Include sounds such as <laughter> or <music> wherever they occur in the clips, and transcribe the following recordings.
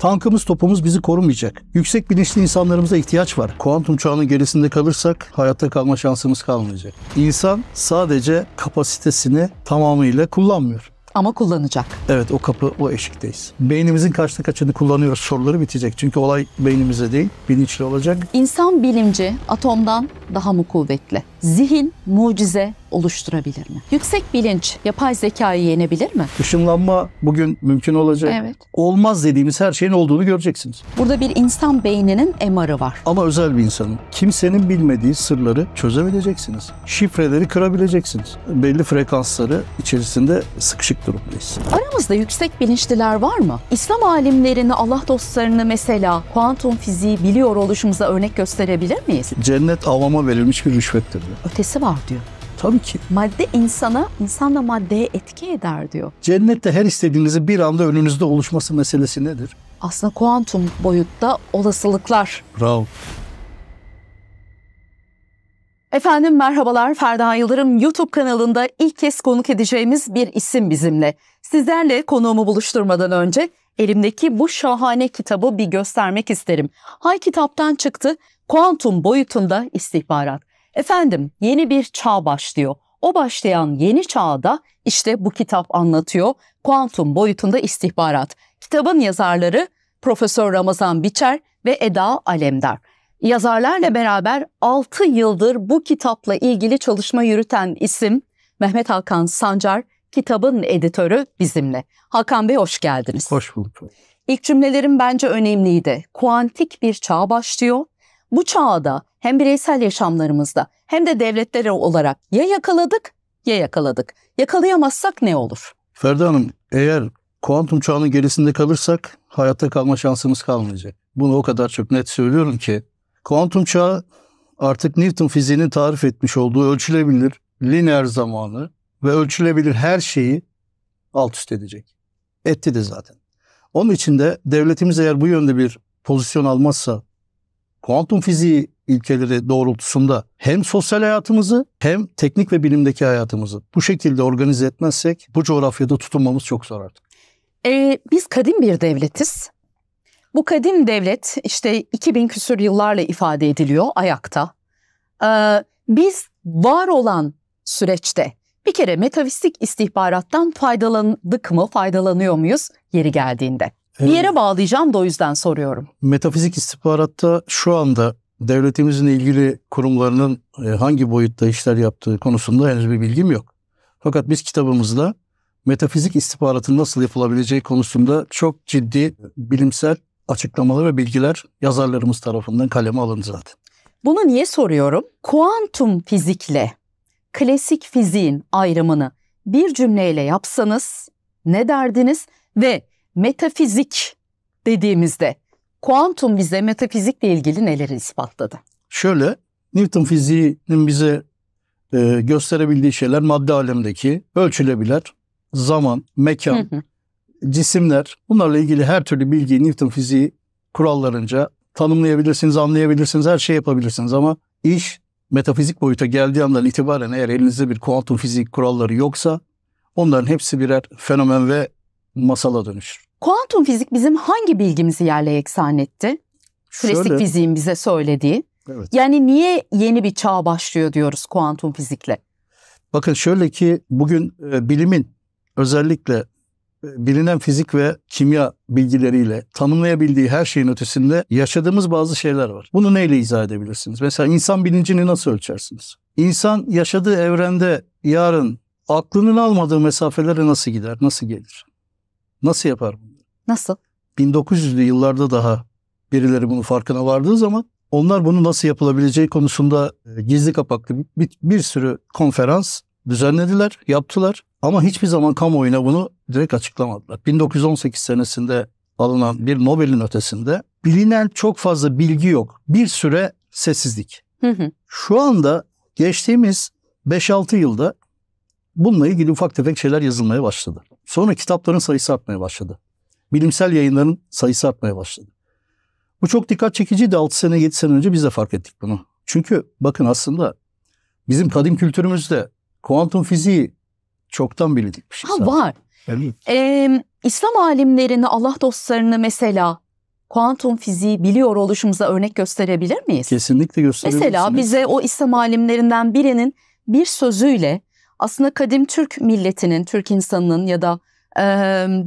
Tankımız topumuz bizi korumayacak. Yüksek bilinçli insanlarımıza ihtiyaç var. Kuantum çağının gerisinde kalırsak hayatta kalma şansımız kalmayacak. İnsan sadece kapasitesini tamamıyla kullanmıyor. Ama kullanacak. Evet o kapı o eşikteyiz. Beynimizin kaçta kaçını kullanıyoruz soruları bitecek. Çünkü olay beynimize değil bilinçli olacak. İnsan bilimci atomdan daha mı kuvvetli? Zihin mucize oluşturabilir mi? Yüksek bilinç yapay zekayı yenebilir mi? Işınlanma bugün mümkün olacak. Evet. Olmaz dediğimiz her şeyin olduğunu göreceksiniz. Burada bir insan beyninin MR'ı var. Ama özel bir insanın. Kimsenin bilmediği sırları çözebileceksiniz. Şifreleri kırabileceksiniz. Belli frekansları içerisinde sıkışık durumdayız. Aramızda yüksek bilinçliler var mı? İslam alimlerini, Allah dostlarını mesela kuantum fiziği biliyor oluşumuza örnek gösterebilir miyiz? Cennet avama verilmiş bir rüşvettir. Ötesi var diyor. Tabii ki. Madde insana, insan da maddeye etki eder diyor. Cennette her istediğinizin bir anda önünüzde oluşması meselesi nedir? Aslında kuantum boyutta olasılıklar. Bravo. Efendim merhabalar Ferda Yıldırım YouTube kanalında ilk kez konuk edeceğimiz bir isim bizimle. Sizlerle konuğumu buluşturmadan önce elimdeki bu şahane kitabı bir göstermek isterim. Hay kitaptan çıktı. Kuantum boyutunda istihbarat. Efendim yeni bir çağ başlıyor. O başlayan yeni çağda işte bu kitap anlatıyor. Kuantum boyutunda istihbarat. Kitabın yazarları Profesör Ramazan Biçer ve Eda Alemdar. Yazarlarla beraber 6 yıldır bu kitapla ilgili çalışma yürüten isim Mehmet Hakan Sancar, kitabın editörü bizimle. Hakan Bey hoş geldiniz. Hoş bulduk. İlk cümlelerim bence önemliydi. Kuantik bir çağ başlıyor bu çağda hem bireysel yaşamlarımızda hem de devletler olarak ya yakaladık ya yakaladık. Yakalayamazsak ne olur? Ferda Hanım eğer kuantum çağının gerisinde kalırsak hayatta kalma şansımız kalmayacak. Bunu o kadar çok net söylüyorum ki kuantum çağı artık Newton fiziğinin tarif etmiş olduğu ölçülebilir lineer zamanı ve ölçülebilir her şeyi alt üst edecek. Etti de zaten. Onun için de devletimiz eğer bu yönde bir pozisyon almazsa kuantum fiziği ilkeleri doğrultusunda hem sosyal hayatımızı hem teknik ve bilimdeki hayatımızı bu şekilde organize etmezsek bu coğrafyada tutunmamız çok zor artık. Ee, biz kadim bir devletiz. Bu kadim devlet işte 2000 küsur yıllarla ifade ediliyor ayakta. Ee, biz var olan süreçte bir kere metafizik istihbarattan faydalandık mı, faydalanıyor muyuz yeri geldiğinde? Bir yere bağlayacağım da o yüzden soruyorum. Metafizik istihbaratta şu anda devletimizin ilgili kurumlarının e, hangi boyutta işler yaptığı konusunda henüz bir bilgim yok. Fakat biz kitabımızda metafizik istihbaratın nasıl yapılabileceği konusunda çok ciddi bilimsel açıklamalar ve bilgiler yazarlarımız tarafından kaleme alındı zaten. Bunu niye soruyorum? Kuantum fizikle klasik fiziğin ayrımını bir cümleyle yapsanız ne derdiniz ve metafizik dediğimizde kuantum bize metafizikle ilgili neleri ispatladı? Şöyle Newton fiziğinin bize e, gösterebildiği şeyler madde alemdeki ölçülebilir zaman, mekan, cisimler bunlarla ilgili her türlü bilgiyi Newton fiziği kurallarınca tanımlayabilirsiniz, anlayabilirsiniz, her şey yapabilirsiniz ama iş metafizik boyuta geldiği andan itibaren eğer elinizde bir kuantum fizik kuralları yoksa onların hepsi birer fenomen ve masala dönüşür. Kuantum fizik bizim hangi bilgimizi yerle yeksan etti? Klasik Şöyle, fiziğin bize söylediği. Evet. Yani niye yeni bir çağ başlıyor diyoruz kuantum fizikle? Bakın şöyle ki bugün e, bilimin özellikle e, bilinen fizik ve kimya bilgileriyle tanımlayabildiği her şeyin ötesinde yaşadığımız bazı şeyler var. Bunu neyle izah edebilirsiniz? Mesela insan bilincini nasıl ölçersiniz? İnsan yaşadığı evrende yarın aklının almadığı mesafelere nasıl gider, nasıl gelir? Nasıl yapar bunu? Nasıl? 1900'lü yıllarda daha birileri bunun farkına vardığı zaman onlar bunu nasıl yapılabileceği konusunda e, gizli kapaklı bir, bir sürü konferans düzenlediler, yaptılar. Ama hiçbir zaman kamuoyuna bunu direkt açıklamadılar. 1918 senesinde alınan bir Nobel'in ötesinde bilinen çok fazla bilgi yok. Bir süre sessizlik. Hı hı. Şu anda geçtiğimiz 5-6 yılda bununla ilgili ufak tefek şeyler yazılmaya başladı. Sonra kitapların sayısı artmaya başladı. Bilimsel yayınların sayısı artmaya başladı. Bu çok dikkat çekiciydi. 6 sene 7 sene önce biz de fark ettik bunu. Çünkü bakın aslında bizim kadim kültürümüzde kuantum fiziği çoktan bilindik bir şey Ha, var. Ee, İslam alimlerini, Allah dostlarını mesela kuantum fiziği biliyor oluşumuza örnek gösterebilir miyiz? Kesinlikle gösterebilirsiniz. Mesela bize o İslam alimlerinden birinin bir sözüyle aslında kadim Türk milletinin, Türk insanının ya da e,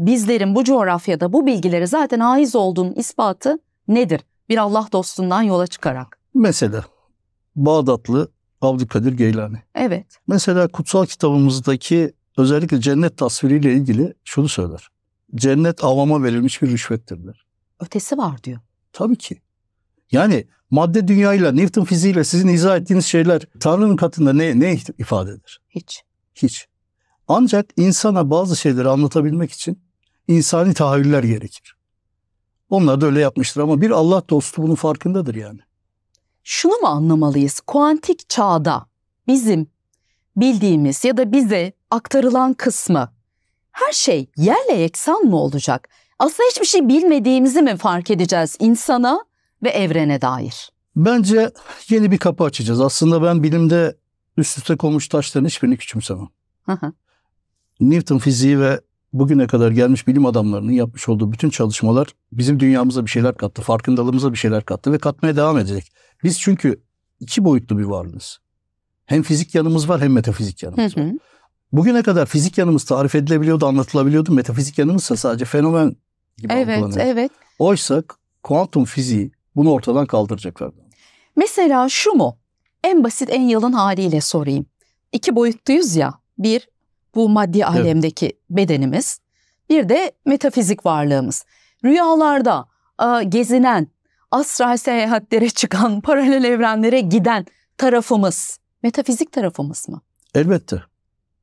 bizlerin bu coğrafyada bu bilgilere zaten aiz olduğunun ispatı nedir? Bir Allah dostundan yola çıkarak. Mesela Bağdatlı Abdülkadir Geylani. Evet. Mesela kutsal kitabımızdaki özellikle cennet tasviriyle ilgili şunu söyler. Cennet avama verilmiş bir rüşvettir der. Ötesi var diyor. Tabii ki. Yani madde dünyayla, Newton fiziğiyle sizin izah ettiğiniz şeyler Tanrı'nın katında ne, ne ifade eder? Hiç. Hiç. Ancak insana bazı şeyleri anlatabilmek için insani tahayyüller gerekir. Onlar da öyle yapmıştır ama bir Allah dostu bunun farkındadır yani. Şunu mu anlamalıyız? Kuantik çağda bizim bildiğimiz ya da bize aktarılan kısmı her şey yerle yeksan mı olacak? Aslında hiçbir şey bilmediğimizi mi fark edeceğiz? insana? ve evrene dair? Bence yeni bir kapı açacağız. Aslında ben bilimde üst üste konmuş taşların hiçbirini küçümsemem. Newton fiziği ve bugüne kadar gelmiş bilim adamlarının yapmış olduğu bütün çalışmalar bizim dünyamıza bir şeyler kattı, farkındalığımıza bir şeyler kattı ve katmaya devam edecek. Biz çünkü iki boyutlu bir varlığız. Hem fizik yanımız var hem metafizik yanımız hı hı. var. Bugüne kadar fizik yanımız tarif edilebiliyordu, anlatılabiliyordu. Metafizik yanımızsa sadece fenomen gibi evet, Evet, evet. Oysa kuantum fiziği bunu ortadan kaldıracaklar. Mesela şu mu? En basit en yalın haliyle sorayım. İki boyutluyuz ya. Bir bu maddi alemdeki evet. bedenimiz. Bir de metafizik varlığımız. Rüyalarda gezinen, astral seyahatlere çıkan, <laughs> paralel evrenlere giden tarafımız, metafizik tarafımız mı? Elbette.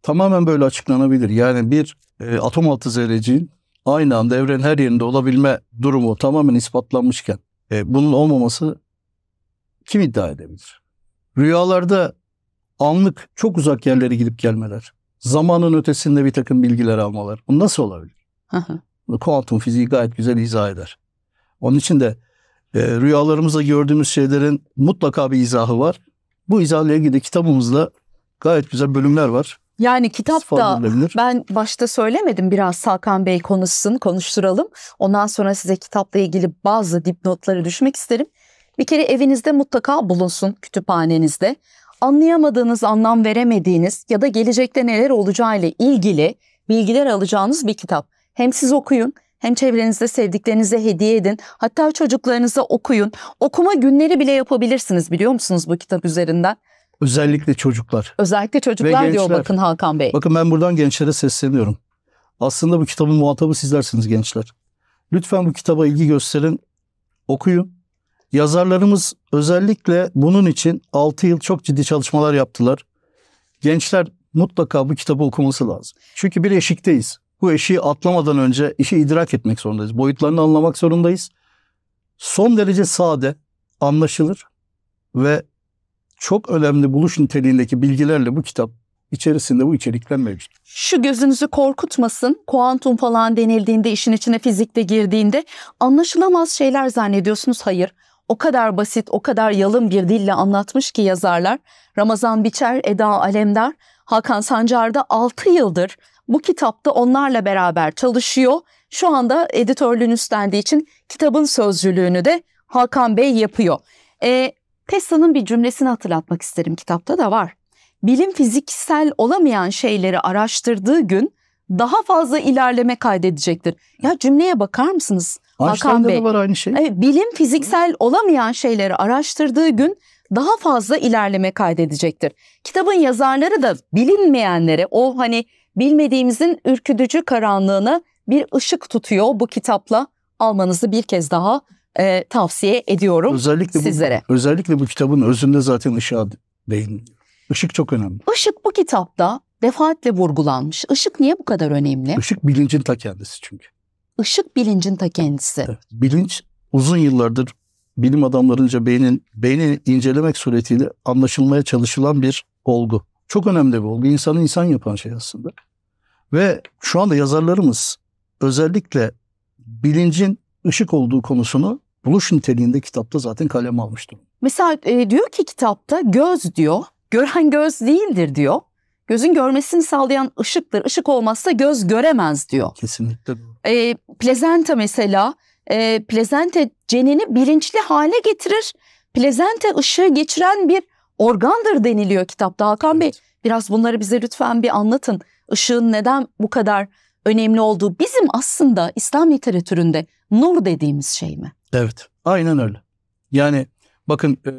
Tamamen böyle açıklanabilir. Yani bir e, atom altı zerreciğin aynı anda evrenin her yerinde olabilme durumu tamamen ispatlanmışken e, bunun olmaması kim iddia edebilir? Rüyalarda anlık çok uzak yerlere gidip gelmeler, zamanın ötesinde bir takım bilgiler almalar. Bu nasıl olabilir? Hı hı. Bunu kuantum fiziği gayet güzel izah eder. Onun için de e, rüyalarımızda gördüğümüz şeylerin mutlaka bir izahı var. Bu izahla ilgili kitabımızda gayet güzel bölümler var. Yani kitap da ben başta söylemedim biraz Hakan Bey konuşsun, konuşturalım. Ondan sonra size kitapla ilgili bazı dipnotları düşmek isterim. Bir kere evinizde mutlaka bulunsun kütüphanenizde. Anlayamadığınız, anlam veremediğiniz ya da gelecekte neler olacağı ile ilgili bilgiler alacağınız bir kitap. Hem siz okuyun hem çevrenizde sevdiklerinize hediye edin. Hatta çocuklarınıza okuyun. Okuma günleri bile yapabilirsiniz biliyor musunuz bu kitap üzerinden? Özellikle çocuklar. Özellikle çocuklar Ve diyor bakın Hakan Bey. Bakın ben buradan gençlere sesleniyorum. Aslında bu kitabın muhatabı sizlersiniz gençler. Lütfen bu kitaba ilgi gösterin, okuyun. Yazarlarımız özellikle bunun için 6 yıl çok ciddi çalışmalar yaptılar. Gençler mutlaka bu kitabı okuması lazım. Çünkü bir eşikteyiz. Bu eşiği atlamadan önce işi idrak etmek zorundayız. Boyutlarını anlamak zorundayız. Son derece sade, anlaşılır ve çok önemli buluş niteliğindeki bilgilerle bu kitap içerisinde bu içerikler mevcut. Şu gözünüzü korkutmasın. Kuantum falan denildiğinde, işin içine fizikte girdiğinde anlaşılamaz şeyler zannediyorsunuz. Hayır. O kadar basit, o kadar yalın bir dille anlatmış ki yazarlar. Ramazan Biçer, Eda Alemdar, Hakan Sancar'da da 6 yıldır bu kitapta onlarla beraber çalışıyor. Şu anda editörlüğünü üstlendiği için kitabın sözcülüğünü de Hakan Bey yapıyor. Ee, Tesla'nın bir cümlesini hatırlatmak isterim kitapta da var. Bilim fiziksel olamayan şeyleri araştırdığı gün daha fazla ilerleme kaydedecektir. Ya cümleye bakar mısınız? Hakan Bey. var aynı şey. Evet, bilim fiziksel olamayan şeyleri araştırdığı gün daha fazla ilerleme kaydedecektir. Kitabın yazarları da bilinmeyenlere o hani bilmediğimizin ürkütücü karanlığına bir ışık tutuyor bu kitapla almanızı bir kez daha e, tavsiye ediyorum özellikle sizlere. Bu, özellikle bu kitabın özünde zaten ışığa değiniliyor. Işık çok önemli. Işık bu kitapta defaatle vurgulanmış. Işık niye bu kadar önemli? Işık bilincin ta kendisi çünkü. Işık bilincin ta kendisi. Evet, bilinç uzun yıllardır bilim adamlarınca beynin beyni incelemek suretiyle anlaşılmaya çalışılan bir olgu. Çok önemli bir olgu. İnsanı insan yapan şey aslında. Ve şu anda yazarlarımız özellikle bilincin ışık olduğu konusunu buluş niteliğinde kitapta zaten kaleme almıştım. Mesela e, diyor ki kitapta göz diyor, gören göz değildir diyor. Gözün görmesini sağlayan ışıktır. Işık olmazsa göz göremez diyor. Kesinlikle. E, plezenta mesela, e, plezenta cenini bilinçli hale getirir. Plezenta ışığı geçiren bir organdır deniliyor kitapta. Hakan evet. Bey biraz bunları bize lütfen bir anlatın. Işığın neden bu kadar önemli olduğu bizim aslında İslam literatüründe nur dediğimiz şey mi? Evet aynen öyle. Yani bakın e,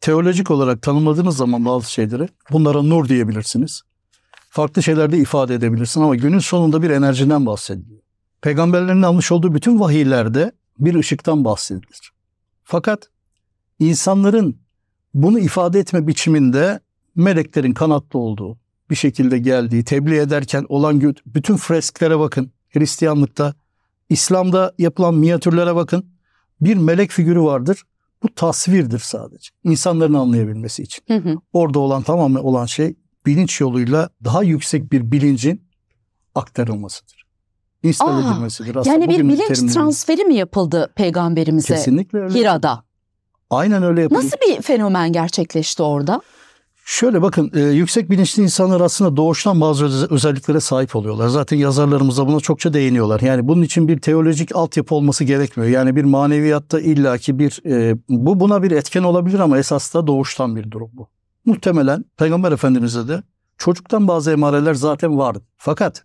teolojik olarak tanımladığınız zaman bazı şeyleri bunlara nur diyebilirsiniz. Farklı şeylerde ifade edebilirsin ama günün sonunda bir enerjiden bahsediliyor. Peygamberlerin almış olduğu bütün vahiylerde bir ışıktan bahsedilir. Fakat insanların bunu ifade etme biçiminde meleklerin kanatlı olduğu, bir şekilde geldiği, tebliğ ederken olan bütün fresklere bakın. Hristiyanlıkta, İslam'da yapılan minyatürlere bakın. Bir melek figürü vardır. Bu tasvirdir sadece. İnsanların anlayabilmesi için. Hı hı. Orada olan tamamen olan şey bilinç yoluyla daha yüksek bir bilincin aktarılmasıdır. İnstal edilmesidir. Aslında yani bir bilinç transferi mi yapıldı peygamberimize? Kesinlikle öyle. Hira'da. Aynen öyle yapıldı. Nasıl bir fenomen gerçekleşti orada? Şöyle bakın e, yüksek bilinçli insanlar aslında doğuştan bazı özelliklere sahip oluyorlar. Zaten yazarlarımız da buna çokça değiniyorlar. Yani bunun için bir teolojik altyapı olması gerekmiyor. Yani bir maneviyatta illaki bir e, bu buna bir etken olabilir ama esas da doğuştan bir durum bu. Muhtemelen Peygamber Efendimiz'de de çocuktan bazı emareler zaten vardı. Fakat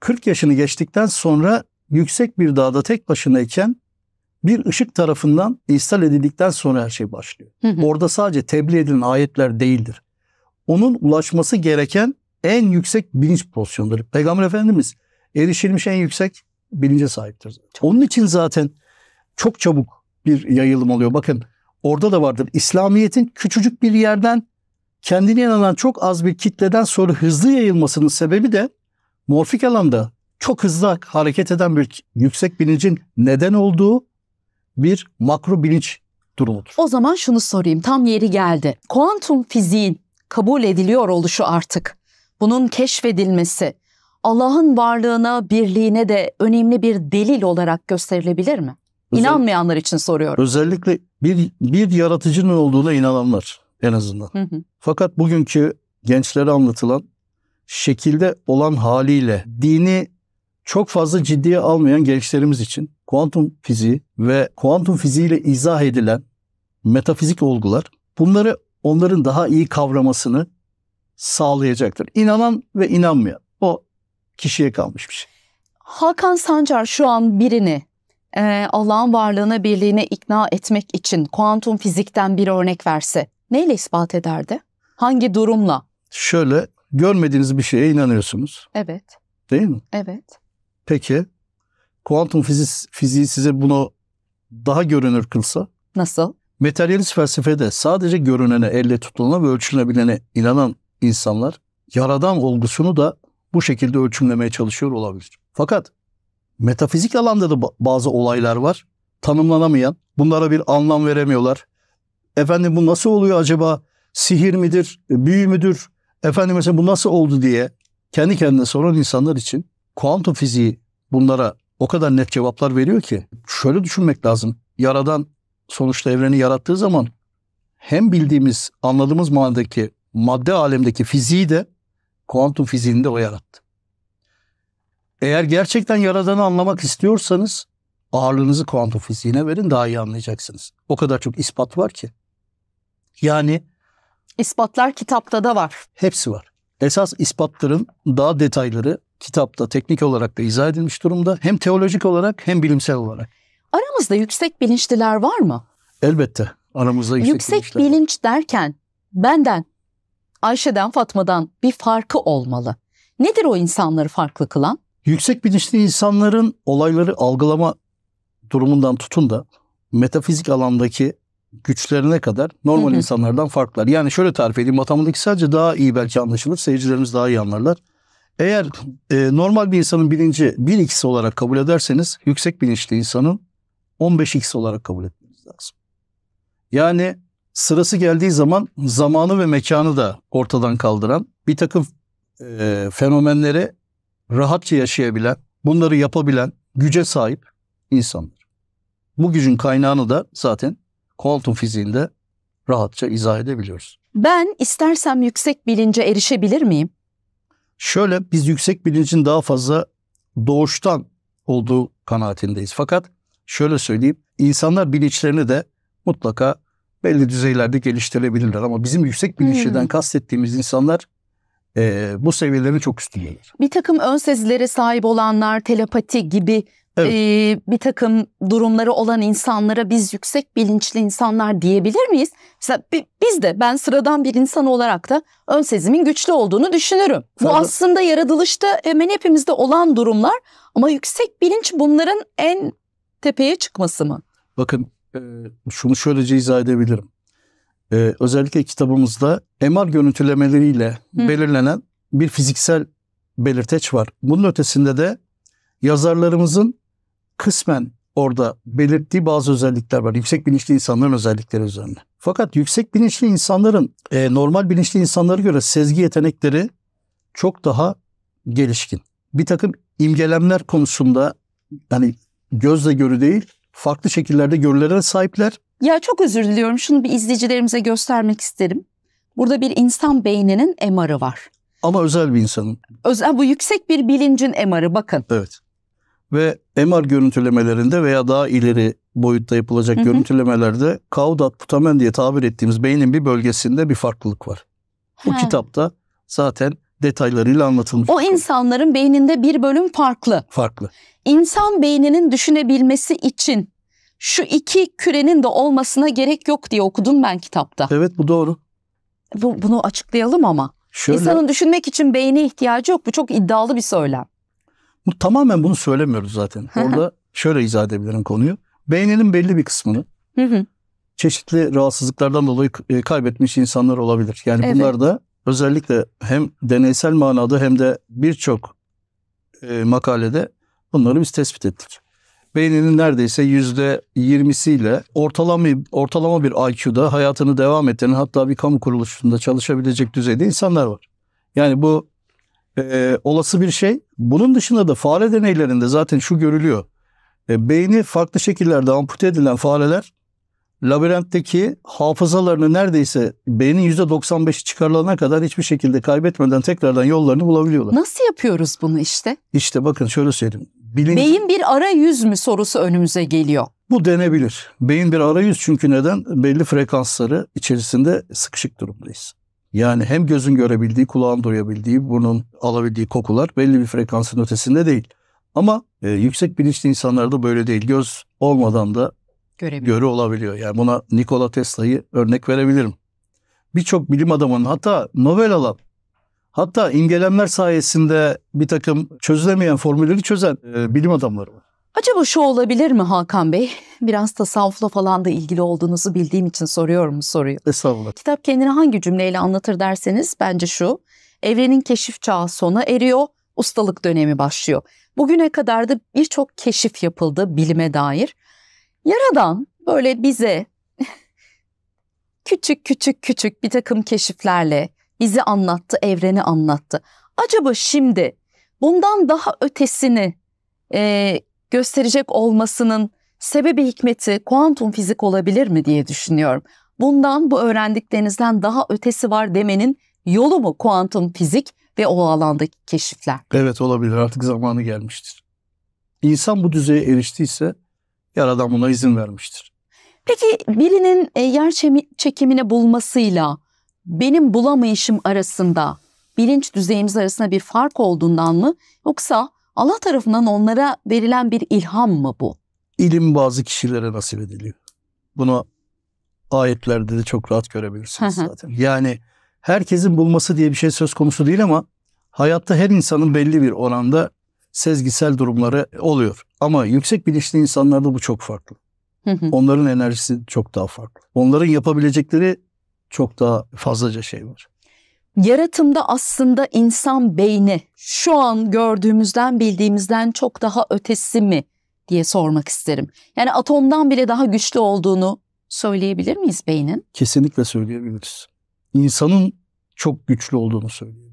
40 yaşını geçtikten sonra yüksek bir dağda tek başınayken bir ışık tarafından istal edildikten sonra her şey başlıyor. Hı hı. Orada sadece tebliğ edilen ayetler değildir onun ulaşması gereken en yüksek bilinç pozisyonudur. Peygamber Efendimiz erişilmiş en yüksek bilince sahiptir. Onun için zaten çok çabuk bir yayılım oluyor. Bakın orada da vardır. İslamiyet'in küçücük bir yerden kendini inanan çok az bir kitleden sonra hızlı yayılmasının sebebi de morfik alanda çok hızlı hareket eden bir yüksek bilincin neden olduğu bir makro bilinç durumudur. O zaman şunu sorayım tam yeri geldi. Kuantum fiziğin kabul ediliyor oluşu artık. Bunun keşfedilmesi Allah'ın varlığına, birliğine de önemli bir delil olarak gösterilebilir mi? İnanmayanlar için soruyorum. Özellikle bir bir yaratıcının olduğuna inananlar en azından. Hı hı. Fakat bugünkü gençlere anlatılan şekilde olan haliyle dini çok fazla ciddiye almayan gençlerimiz için kuantum fiziği ve kuantum fiziğiyle izah edilen metafizik olgular bunları onların daha iyi kavramasını sağlayacaktır. İnanan ve inanmayan o kişiye kalmış bir şey. Hakan Sancar şu an birini e, Allah'ın varlığına birliğine ikna etmek için kuantum fizikten bir örnek verse neyle ispat ederdi? Hangi durumla? Şöyle görmediğiniz bir şeye inanıyorsunuz. Evet. Değil mi? Evet. Peki kuantum fiziği, fiziği size bunu daha görünür kılsa? Nasıl? Materyalist felsefede sadece görünene, elle tutulana ve ölçülebilene inanan insanlar yaradan olgusunu da bu şekilde ölçümlemeye çalışıyor olabilir. Fakat metafizik alanda da bazı olaylar var. Tanımlanamayan, bunlara bir anlam veremiyorlar. Efendim bu nasıl oluyor acaba? Sihir midir, e, büyü müdür? Efendim mesela bu nasıl oldu diye kendi kendine soran insanlar için kuantum fiziği bunlara o kadar net cevaplar veriyor ki şöyle düşünmek lazım. Yaradan sonuçta evreni yarattığı zaman hem bildiğimiz, anladığımız manadaki madde alemdeki fiziği de kuantum fiziğinde o yarattı. Eğer gerçekten yaradanı anlamak istiyorsanız ağırlığınızı kuantum fiziğine verin daha iyi anlayacaksınız. O kadar çok ispat var ki. Yani ispatlar kitapta da var. Hepsi var. Esas ispatların daha detayları kitapta teknik olarak da izah edilmiş durumda. Hem teolojik olarak hem bilimsel olarak. Aramızda yüksek bilinçliler var mı? Elbette aramızda yüksek, yüksek bilinç var. derken benden, Ayşe'den, Fatma'dan bir farkı olmalı. Nedir o insanları farklı kılan? Yüksek bilinçli insanların olayları algılama durumundan tutun da metafizik alandaki güçlerine kadar normal hı hı. insanlardan farklılar. Yani şöyle tarif edeyim matematik sadece daha iyi belki anlaşılır seyircilerimiz daha iyi anlarlar. Eğer e, normal bir insanın bilinci bir ikisi olarak kabul ederseniz yüksek bilinçli insanın 15x olarak kabul etmeniz lazım. Yani sırası geldiği zaman zamanı ve mekanı da ortadan kaldıran bir takım e, fenomenleri rahatça yaşayabilen, bunları yapabilen güce sahip insanlar. Bu gücün kaynağını da zaten kuantum fiziğinde rahatça izah edebiliyoruz. Ben istersem yüksek bilince erişebilir miyim? Şöyle biz yüksek bilincin daha fazla doğuştan olduğu kanaatindeyiz. Fakat şöyle söyleyeyim. İnsanlar bilinçlerini de mutlaka belli düzeylerde geliştirebilirler. Ama bizim yüksek bilinçliden hmm. kastettiğimiz insanlar e, bu seviyelerin çok üstündeler. Bir takım ön sezilere sahip olanlar, telepati gibi evet. e, bir takım durumları olan insanlara biz yüksek bilinçli insanlar diyebilir miyiz? Mesela biz de ben sıradan bir insan olarak da ön sezimin güçlü olduğunu düşünürüm. Tabii. Bu aslında yaratılışta hemen hepimizde olan durumlar ama yüksek bilinç bunların en tepeye çıkması mı? Bakın e, şunu şöylece izah edebilirim. E, özellikle kitabımızda MR görüntülemeleriyle Hı. belirlenen bir fiziksel belirteç var. Bunun ötesinde de yazarlarımızın kısmen orada belirttiği bazı özellikler var. Yüksek bilinçli insanların özellikleri üzerine. Fakat yüksek bilinçli insanların e, normal bilinçli insanlara göre sezgi yetenekleri çok daha gelişkin. Bir takım imgelemler konusunda yani gözle görü değil, farklı şekillerde görülere sahipler. Ya çok özür diliyorum. Şunu bir izleyicilerimize göstermek isterim. Burada bir insan beyninin MR'ı var. Ama özel bir insanın. Özel, bu yüksek bir bilincin MR'ı bakın. Evet. Ve MR görüntülemelerinde veya daha ileri boyutta yapılacak hı hı. görüntülemelerde kaudat putamen diye tabir ettiğimiz beynin bir bölgesinde bir farklılık var. Bu kitapta zaten detaylarıyla anlatılmış. O şey. insanların beyninde bir bölüm farklı. Farklı. İnsan beyninin düşünebilmesi için şu iki kürenin de olmasına gerek yok diye okudum ben kitapta. Evet bu doğru. Bu, bunu açıklayalım ama. Şöyle, İnsanın düşünmek için beyni ihtiyacı yok. Bu çok iddialı bir söylem. Bu, tamamen bunu söylemiyoruz zaten. Orada şöyle izah edebilirim konuyu. Beyninin belli bir kısmını çeşitli rahatsızlıklardan dolayı e, kaybetmiş insanlar olabilir. Yani evet. bunlar da özellikle hem deneysel manada hem de birçok e, makalede bunları biz tespit ettik. Beyninin neredeyse yüzde yirmisiyle ortalama, ortalama bir IQ'da hayatını devam ettiren hatta bir kamu kuruluşunda çalışabilecek düzeyde insanlar var. Yani bu e, olası bir şey. Bunun dışında da fare deneylerinde zaten şu görülüyor. E, beyni farklı şekillerde ampute edilen fareler labirentteki hafızalarını neredeyse beynin yüzde %95'i çıkarılana kadar hiçbir şekilde kaybetmeden tekrardan yollarını bulabiliyorlar. Nasıl yapıyoruz bunu işte? İşte bakın şöyle söyleyeyim. Bilinci... Beyin bir arayüz mü sorusu önümüze geliyor. Bu denebilir. Beyin bir arayüz çünkü neden? Belli frekansları içerisinde sıkışık durumdayız. Yani hem gözün görebildiği, kulağın duyabildiği, bunun alabildiği kokular belli bir frekansın ötesinde değil. Ama e, yüksek bilinçli insanlarda böyle değil. Göz olmadan da Göre olabiliyor. Yani buna Nikola Tesla'yı örnek verebilirim. Birçok bilim adamının hatta Nobel alan hatta imgelemler sayesinde bir takım çözülemeyen formülleri çözen e, bilim adamları var. Acaba şu olabilir mi Hakan Bey? <laughs> Biraz tasavvufla falan da ilgili olduğunuzu bildiğim için soruyorum bu soruyu. Estağfurullah. Kitap kendini hangi cümleyle anlatır derseniz bence şu. Evrenin keşif çağı sona eriyor, ustalık dönemi başlıyor. Bugüne kadar da birçok keşif yapıldı bilime dair. Yaradan böyle bize <laughs> küçük küçük küçük bir takım keşiflerle bizi anlattı, evreni anlattı. Acaba şimdi bundan daha ötesini e, gösterecek olmasının sebebi hikmeti kuantum fizik olabilir mi diye düşünüyorum. Bundan bu öğrendiklerinizden daha ötesi var demenin yolu mu kuantum fizik ve o alandaki keşifler? Evet olabilir artık zamanı gelmiştir. İnsan bu düzeye eriştiyse Yaradan buna izin vermiştir. Peki birinin e, yer çekimine bulmasıyla benim bulamayışım arasında bilinç düzeyimiz arasında bir fark olduğundan mı yoksa Allah tarafından onlara verilen bir ilham mı bu? İlim bazı kişilere nasip ediliyor. Bunu ayetlerde de çok rahat görebilirsiniz zaten. Yani herkesin bulması diye bir şey söz konusu değil ama hayatta her insanın belli bir oranda sezgisel durumları oluyor. Ama yüksek bilinçli insanlarda bu çok farklı. Onların enerjisi çok daha farklı. Onların yapabilecekleri çok daha fazlaca şey var. Yaratımda aslında insan beyni şu an gördüğümüzden bildiğimizden çok daha ötesi mi diye sormak isterim. Yani atomdan bile daha güçlü olduğunu söyleyebilir miyiz beynin? Kesinlikle söyleyebiliriz. İnsanın çok güçlü olduğunu söylüyor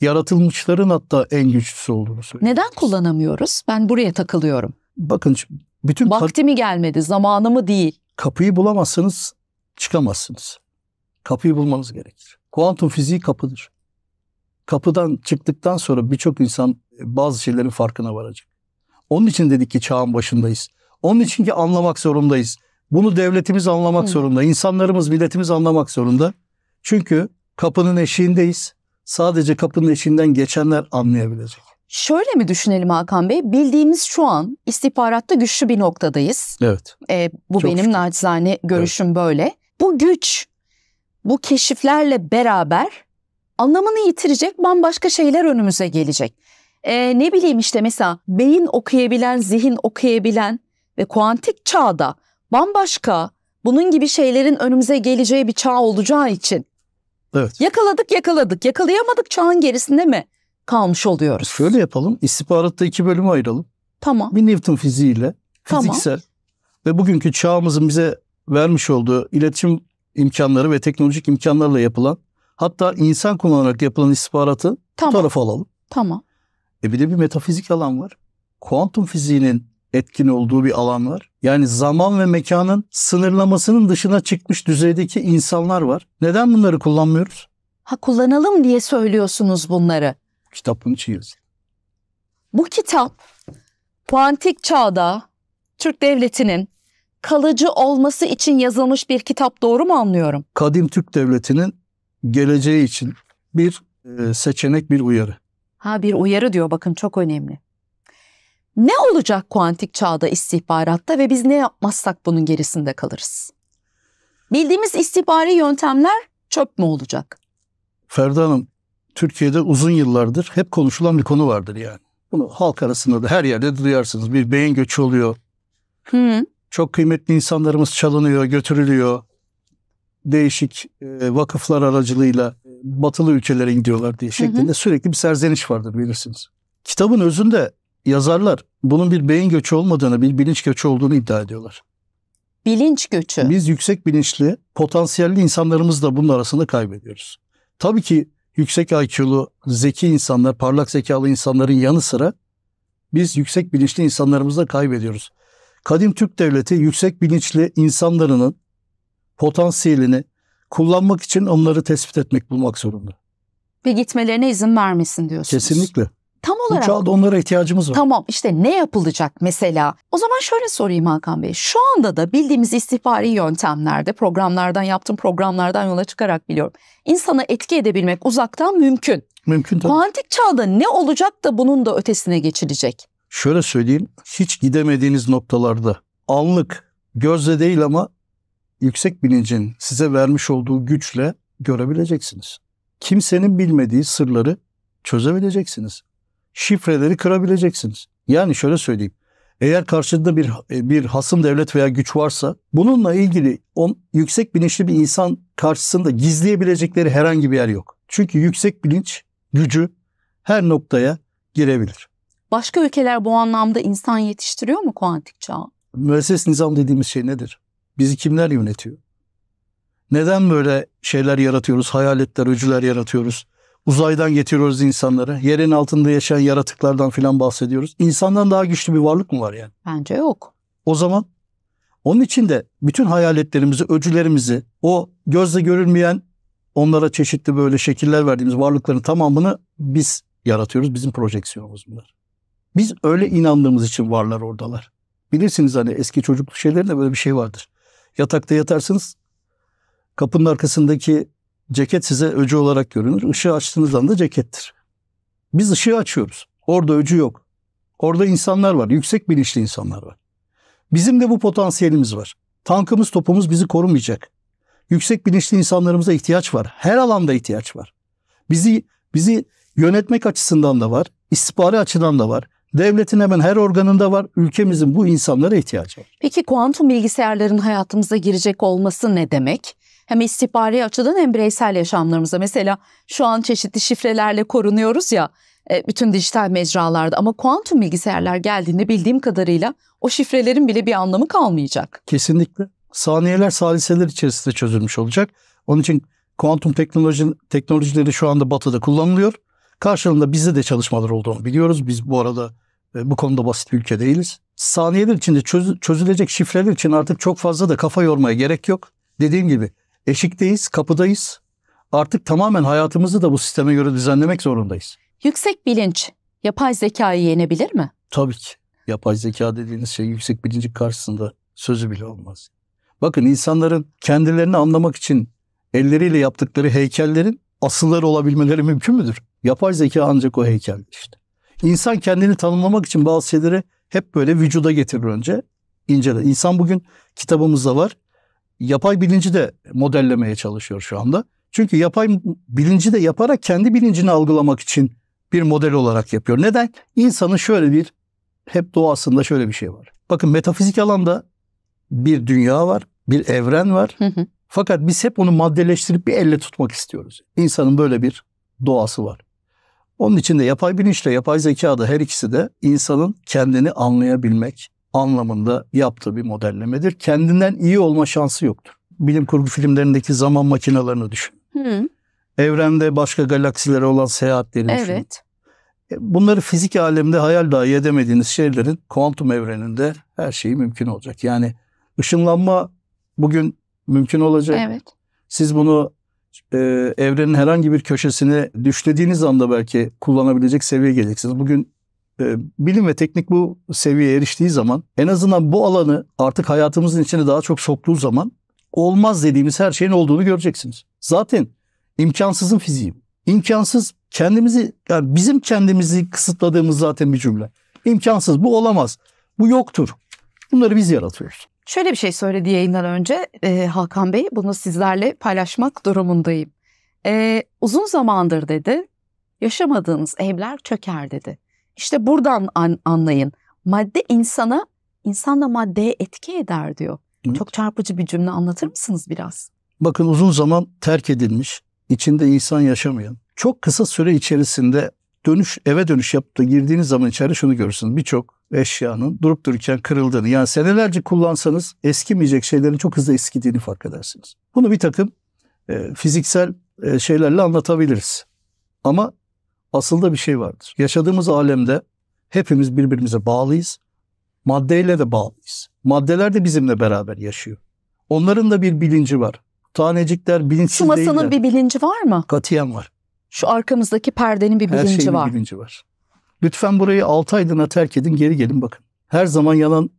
yaratılmışların hatta en güçlüsü olduğunu söylüyor. Neden kullanamıyoruz? Ben buraya takılıyorum. Bakın bütün vakti mi gelmedi, zamanımı değil. Kapıyı bulamazsınız, çıkamazsınız. Kapıyı bulmanız gerekir. Kuantum fiziği kapıdır. Kapıdan çıktıktan sonra birçok insan e, bazı şeylerin farkına varacak. Onun için dedik ki çağın başındayız. Onun için ki anlamak zorundayız. Bunu devletimiz anlamak Hı. zorunda, insanlarımız, milletimiz anlamak zorunda. Çünkü kapının eşiğindeyiz sadece kapının içinden geçenler anlayabilecek. Şöyle mi düşünelim Hakan Bey? Bildiğimiz şu an istihbaratta güçlü bir noktadayız. Evet. E, bu Çok benim şükür. naçizane görüşüm evet. böyle. Bu güç, bu keşiflerle beraber anlamını yitirecek bambaşka şeyler önümüze gelecek. E, ne bileyim işte mesela beyin okuyabilen, zihin okuyabilen ve kuantik çağda bambaşka bunun gibi şeylerin önümüze geleceği bir çağ olacağı için Evet. Yakaladık yakaladık yakalayamadık çağın gerisinde mi kalmış oluyoruz? Şöyle yapalım istihbaratta iki bölüme ayıralım. Tamam. Bir Newton fiziğiyle fiziksel tamam. ve bugünkü çağımızın bize vermiş olduğu iletişim imkanları ve teknolojik imkanlarla yapılan hatta insan kullanarak yapılan istihbaratı tamam. bu tarafa alalım. Tamam. E bir de bir metafizik alan var. Kuantum fiziğinin etkin olduğu bir alan var. Yani zaman ve mekanın sınırlamasının dışına çıkmış düzeydeki insanlar var. Neden bunları kullanmıyoruz? Ha kullanalım diye söylüyorsunuz bunları. Kitabın içiyiz. Bu kitap Puantik çağda Türk devletinin kalıcı olması için yazılmış bir kitap doğru mu anlıyorum? Kadim Türk devletinin geleceği için bir e, seçenek, bir uyarı. Ha bir uyarı diyor bakın çok önemli. Ne olacak kuantik çağda istihbaratta ve biz ne yapmazsak bunun gerisinde kalırız? Bildiğimiz istihbari yöntemler çöp mü olacak? Ferda Hanım, Türkiye'de uzun yıllardır hep konuşulan bir konu vardır yani. Bunu halk arasında da her yerde duyarsınız. Bir beyin göçü oluyor. Hı. Çok kıymetli insanlarımız çalınıyor, götürülüyor. Değişik e, vakıflar aracılığıyla e, batılı ülkelere gidiyorlar diye şeklinde hı hı. sürekli bir serzeniş vardır bilirsiniz. Kitabın özünde yazarlar bunun bir beyin göçü olmadığını, bir bilinç göçü olduğunu iddia ediyorlar. Bilinç göçü. Biz yüksek bilinçli, potansiyelli insanlarımız da bunun arasında kaybediyoruz. Tabii ki yüksek IQ'lu, zeki insanlar, parlak zekalı insanların yanı sıra biz yüksek bilinçli insanlarımızı da kaybediyoruz. Kadim Türk Devleti yüksek bilinçli insanların potansiyelini kullanmak için onları tespit etmek, bulmak zorunda. Ve gitmelerine izin vermesin diyorsunuz. Kesinlikle olarak... Bu çağda onlara ihtiyacımız var. Tamam işte ne yapılacak mesela? O zaman şöyle sorayım Hakan Bey. Şu anda da bildiğimiz istihbari yöntemlerde, programlardan, yaptığım programlardan yola çıkarak biliyorum. İnsana etki edebilmek uzaktan mümkün. Mümkün tabii. Kuantik çağda ne olacak da bunun da ötesine geçilecek? Şöyle söyleyeyim. Hiç gidemediğiniz noktalarda anlık gözle değil ama yüksek bilincin size vermiş olduğu güçle görebileceksiniz. Kimsenin bilmediği sırları çözebileceksiniz şifreleri kırabileceksiniz. Yani şöyle söyleyeyim. Eğer karşında bir bir hasım devlet veya güç varsa bununla ilgili on, yüksek bilinçli bir insan karşısında gizleyebilecekleri herhangi bir yer yok. Çünkü yüksek bilinç gücü her noktaya girebilir. Başka ülkeler bu anlamda insan yetiştiriyor mu kuantik çağa? Müesses nizam dediğimiz şey nedir? Bizi kimler yönetiyor? Neden böyle şeyler yaratıyoruz, hayaletler, öcüler yaratıyoruz? Uzaydan getiriyoruz insanları. Yerin altında yaşayan yaratıklardan filan bahsediyoruz. İnsandan daha güçlü bir varlık mı var yani? Bence yok. O zaman onun için de bütün hayaletlerimizi, öcülerimizi, o gözle görülmeyen onlara çeşitli böyle şekiller verdiğimiz varlıkların tamamını biz yaratıyoruz. Bizim projeksiyonumuz bunlar. Biz öyle inandığımız için varlar oradalar. Bilirsiniz hani eski çocukluk şeylerinde böyle bir şey vardır. Yatakta yatarsınız. Kapının arkasındaki Ceket size öcü olarak görünür. Işığı açtığınız anda cekettir. Biz ışığı açıyoruz. Orada öcü yok. Orada insanlar var. Yüksek bilinçli insanlar var. Bizim de bu potansiyelimiz var. Tankımız, topumuz bizi korumayacak. Yüksek bilinçli insanlarımıza ihtiyaç var. Her alanda ihtiyaç var. Bizi bizi yönetmek açısından da var, istihbari açıdan da var. Devletin hemen her organında var. Ülkemizin bu insanlara ihtiyacı var. Peki kuantum bilgisayarların hayatımıza girecek olması ne demek? hem istihbari açıdan hem bireysel yaşamlarımıza. Mesela şu an çeşitli şifrelerle korunuyoruz ya e, bütün dijital mecralarda ama kuantum bilgisayarlar geldiğinde bildiğim kadarıyla o şifrelerin bile bir anlamı kalmayacak. Kesinlikle. Saniyeler saliseler içerisinde çözülmüş olacak. Onun için kuantum teknoloji, teknolojileri şu anda batıda kullanılıyor. Karşılığında bizde de çalışmalar olduğunu biliyoruz. Biz bu arada e, bu konuda basit bir ülke değiliz. Saniyeler içinde çöz, çözülecek şifreler için artık çok fazla da kafa yormaya gerek yok. Dediğim gibi eşikteyiz, kapıdayız. Artık tamamen hayatımızı da bu sisteme göre düzenlemek zorundayız. Yüksek bilinç yapay zekayı yenebilir mi? Tabii ki. Yapay zeka dediğiniz şey yüksek bilinci karşısında sözü bile olmaz. Bakın insanların kendilerini anlamak için elleriyle yaptıkları heykellerin asılları olabilmeleri mümkün müdür? Yapay zeka ancak o heykel işte. İnsan kendini tanımlamak için bazı şeyleri hep böyle vücuda getirir önce inceler. İnsan bugün kitabımızda var yapay bilinci de modellemeye çalışıyor şu anda. Çünkü yapay bilinci de yaparak kendi bilincini algılamak için bir model olarak yapıyor. Neden? İnsanın şöyle bir hep doğasında şöyle bir şey var. Bakın metafizik alanda bir dünya var, bir evren var. Hı hı. Fakat biz hep onu maddeleştirip bir elle tutmak istiyoruz. İnsanın böyle bir doğası var. Onun için de yapay bilinçle yapay zeka da her ikisi de insanın kendini anlayabilmek, anlamında yaptığı bir modellemedir. Kendinden iyi olma şansı yoktur. Bilim kurgu filmlerindeki zaman makinalarını düşün. Hı. Evrende başka galaksilere olan seyahatleri evet. düşün. E, bunları fizik alemde hayal dahi edemediğiniz şeylerin kuantum evreninde her şeyi mümkün olacak. Yani ışınlanma bugün mümkün olacak. Evet. Siz bunu e, evrenin herhangi bir köşesine düşlediğiniz anda belki kullanabilecek seviyeye geleceksiniz. Bugün ee, bilim ve teknik bu seviyeye eriştiği zaman en azından bu alanı artık hayatımızın içine daha çok soktuğu zaman olmaz dediğimiz her şeyin olduğunu göreceksiniz. Zaten imkansızın fiziği. İmkansız kendimizi yani bizim kendimizi kısıtladığımız zaten bir cümle. İmkansız bu olamaz. Bu yoktur. Bunları biz yaratıyoruz. Şöyle bir şey söyledi yayından önce e, Hakan Bey. Bunu sizlerle paylaşmak durumundayım. E, uzun zamandır dedi yaşamadığınız evler çöker dedi. İşte buradan an, anlayın. Madde insana, insan da maddeye etki eder diyor. Evet. Çok çarpıcı bir cümle anlatır mısınız biraz? Bakın uzun zaman terk edilmiş, içinde insan yaşamayan, çok kısa süre içerisinde dönüş eve dönüş yaptı girdiğiniz zaman içeri şunu görürsünüz. Birçok eşyanın durup dururken kırıldığını yani senelerce kullansanız eskimeyecek şeylerin çok hızlı eskidiğini fark edersiniz. Bunu bir takım e, fiziksel e, şeylerle anlatabiliriz. Ama asıl da bir şey vardır. Yaşadığımız alemde hepimiz birbirimize bağlıyız. Maddeyle de bağlıyız. Maddeler de bizimle beraber yaşıyor. Onların da bir bilinci var. Tanecikler bilinçsiz Şu masanın değiller. bir bilinci var mı? Katiyen var. Şu arkamızdaki perdenin bir bilinci Her şeyin var. bir bilinci var. Lütfen burayı 6 aylığına terk edin geri gelin bakın. Her zaman yanan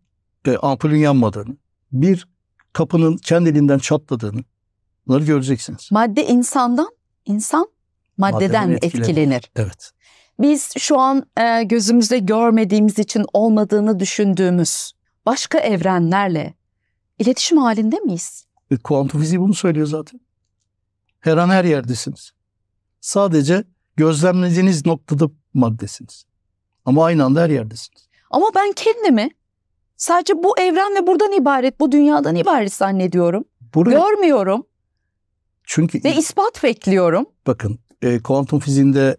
e, ampulün yanmadığını, bir kapının kendiliğinden çatladığını bunları göreceksiniz. Madde insandan, insan maddeden etkilenir. etkilenir. Evet. Biz şu an e, gözümüzde görmediğimiz için olmadığını düşündüğümüz başka evrenlerle iletişim halinde miyiz? E, kuantum fiziği bunu söylüyor zaten. Her an her yerdesiniz. Sadece gözlemlediğiniz noktada maddesiniz. Ama aynı anda her yerdesiniz. Ama ben kendimi sadece bu evren ve buradan ibaret, bu dünyadan ibaret zannediyorum. Buraya, Görmüyorum. Çünkü ve ispat bekliyorum. Bakın e, kuantum fiziğinde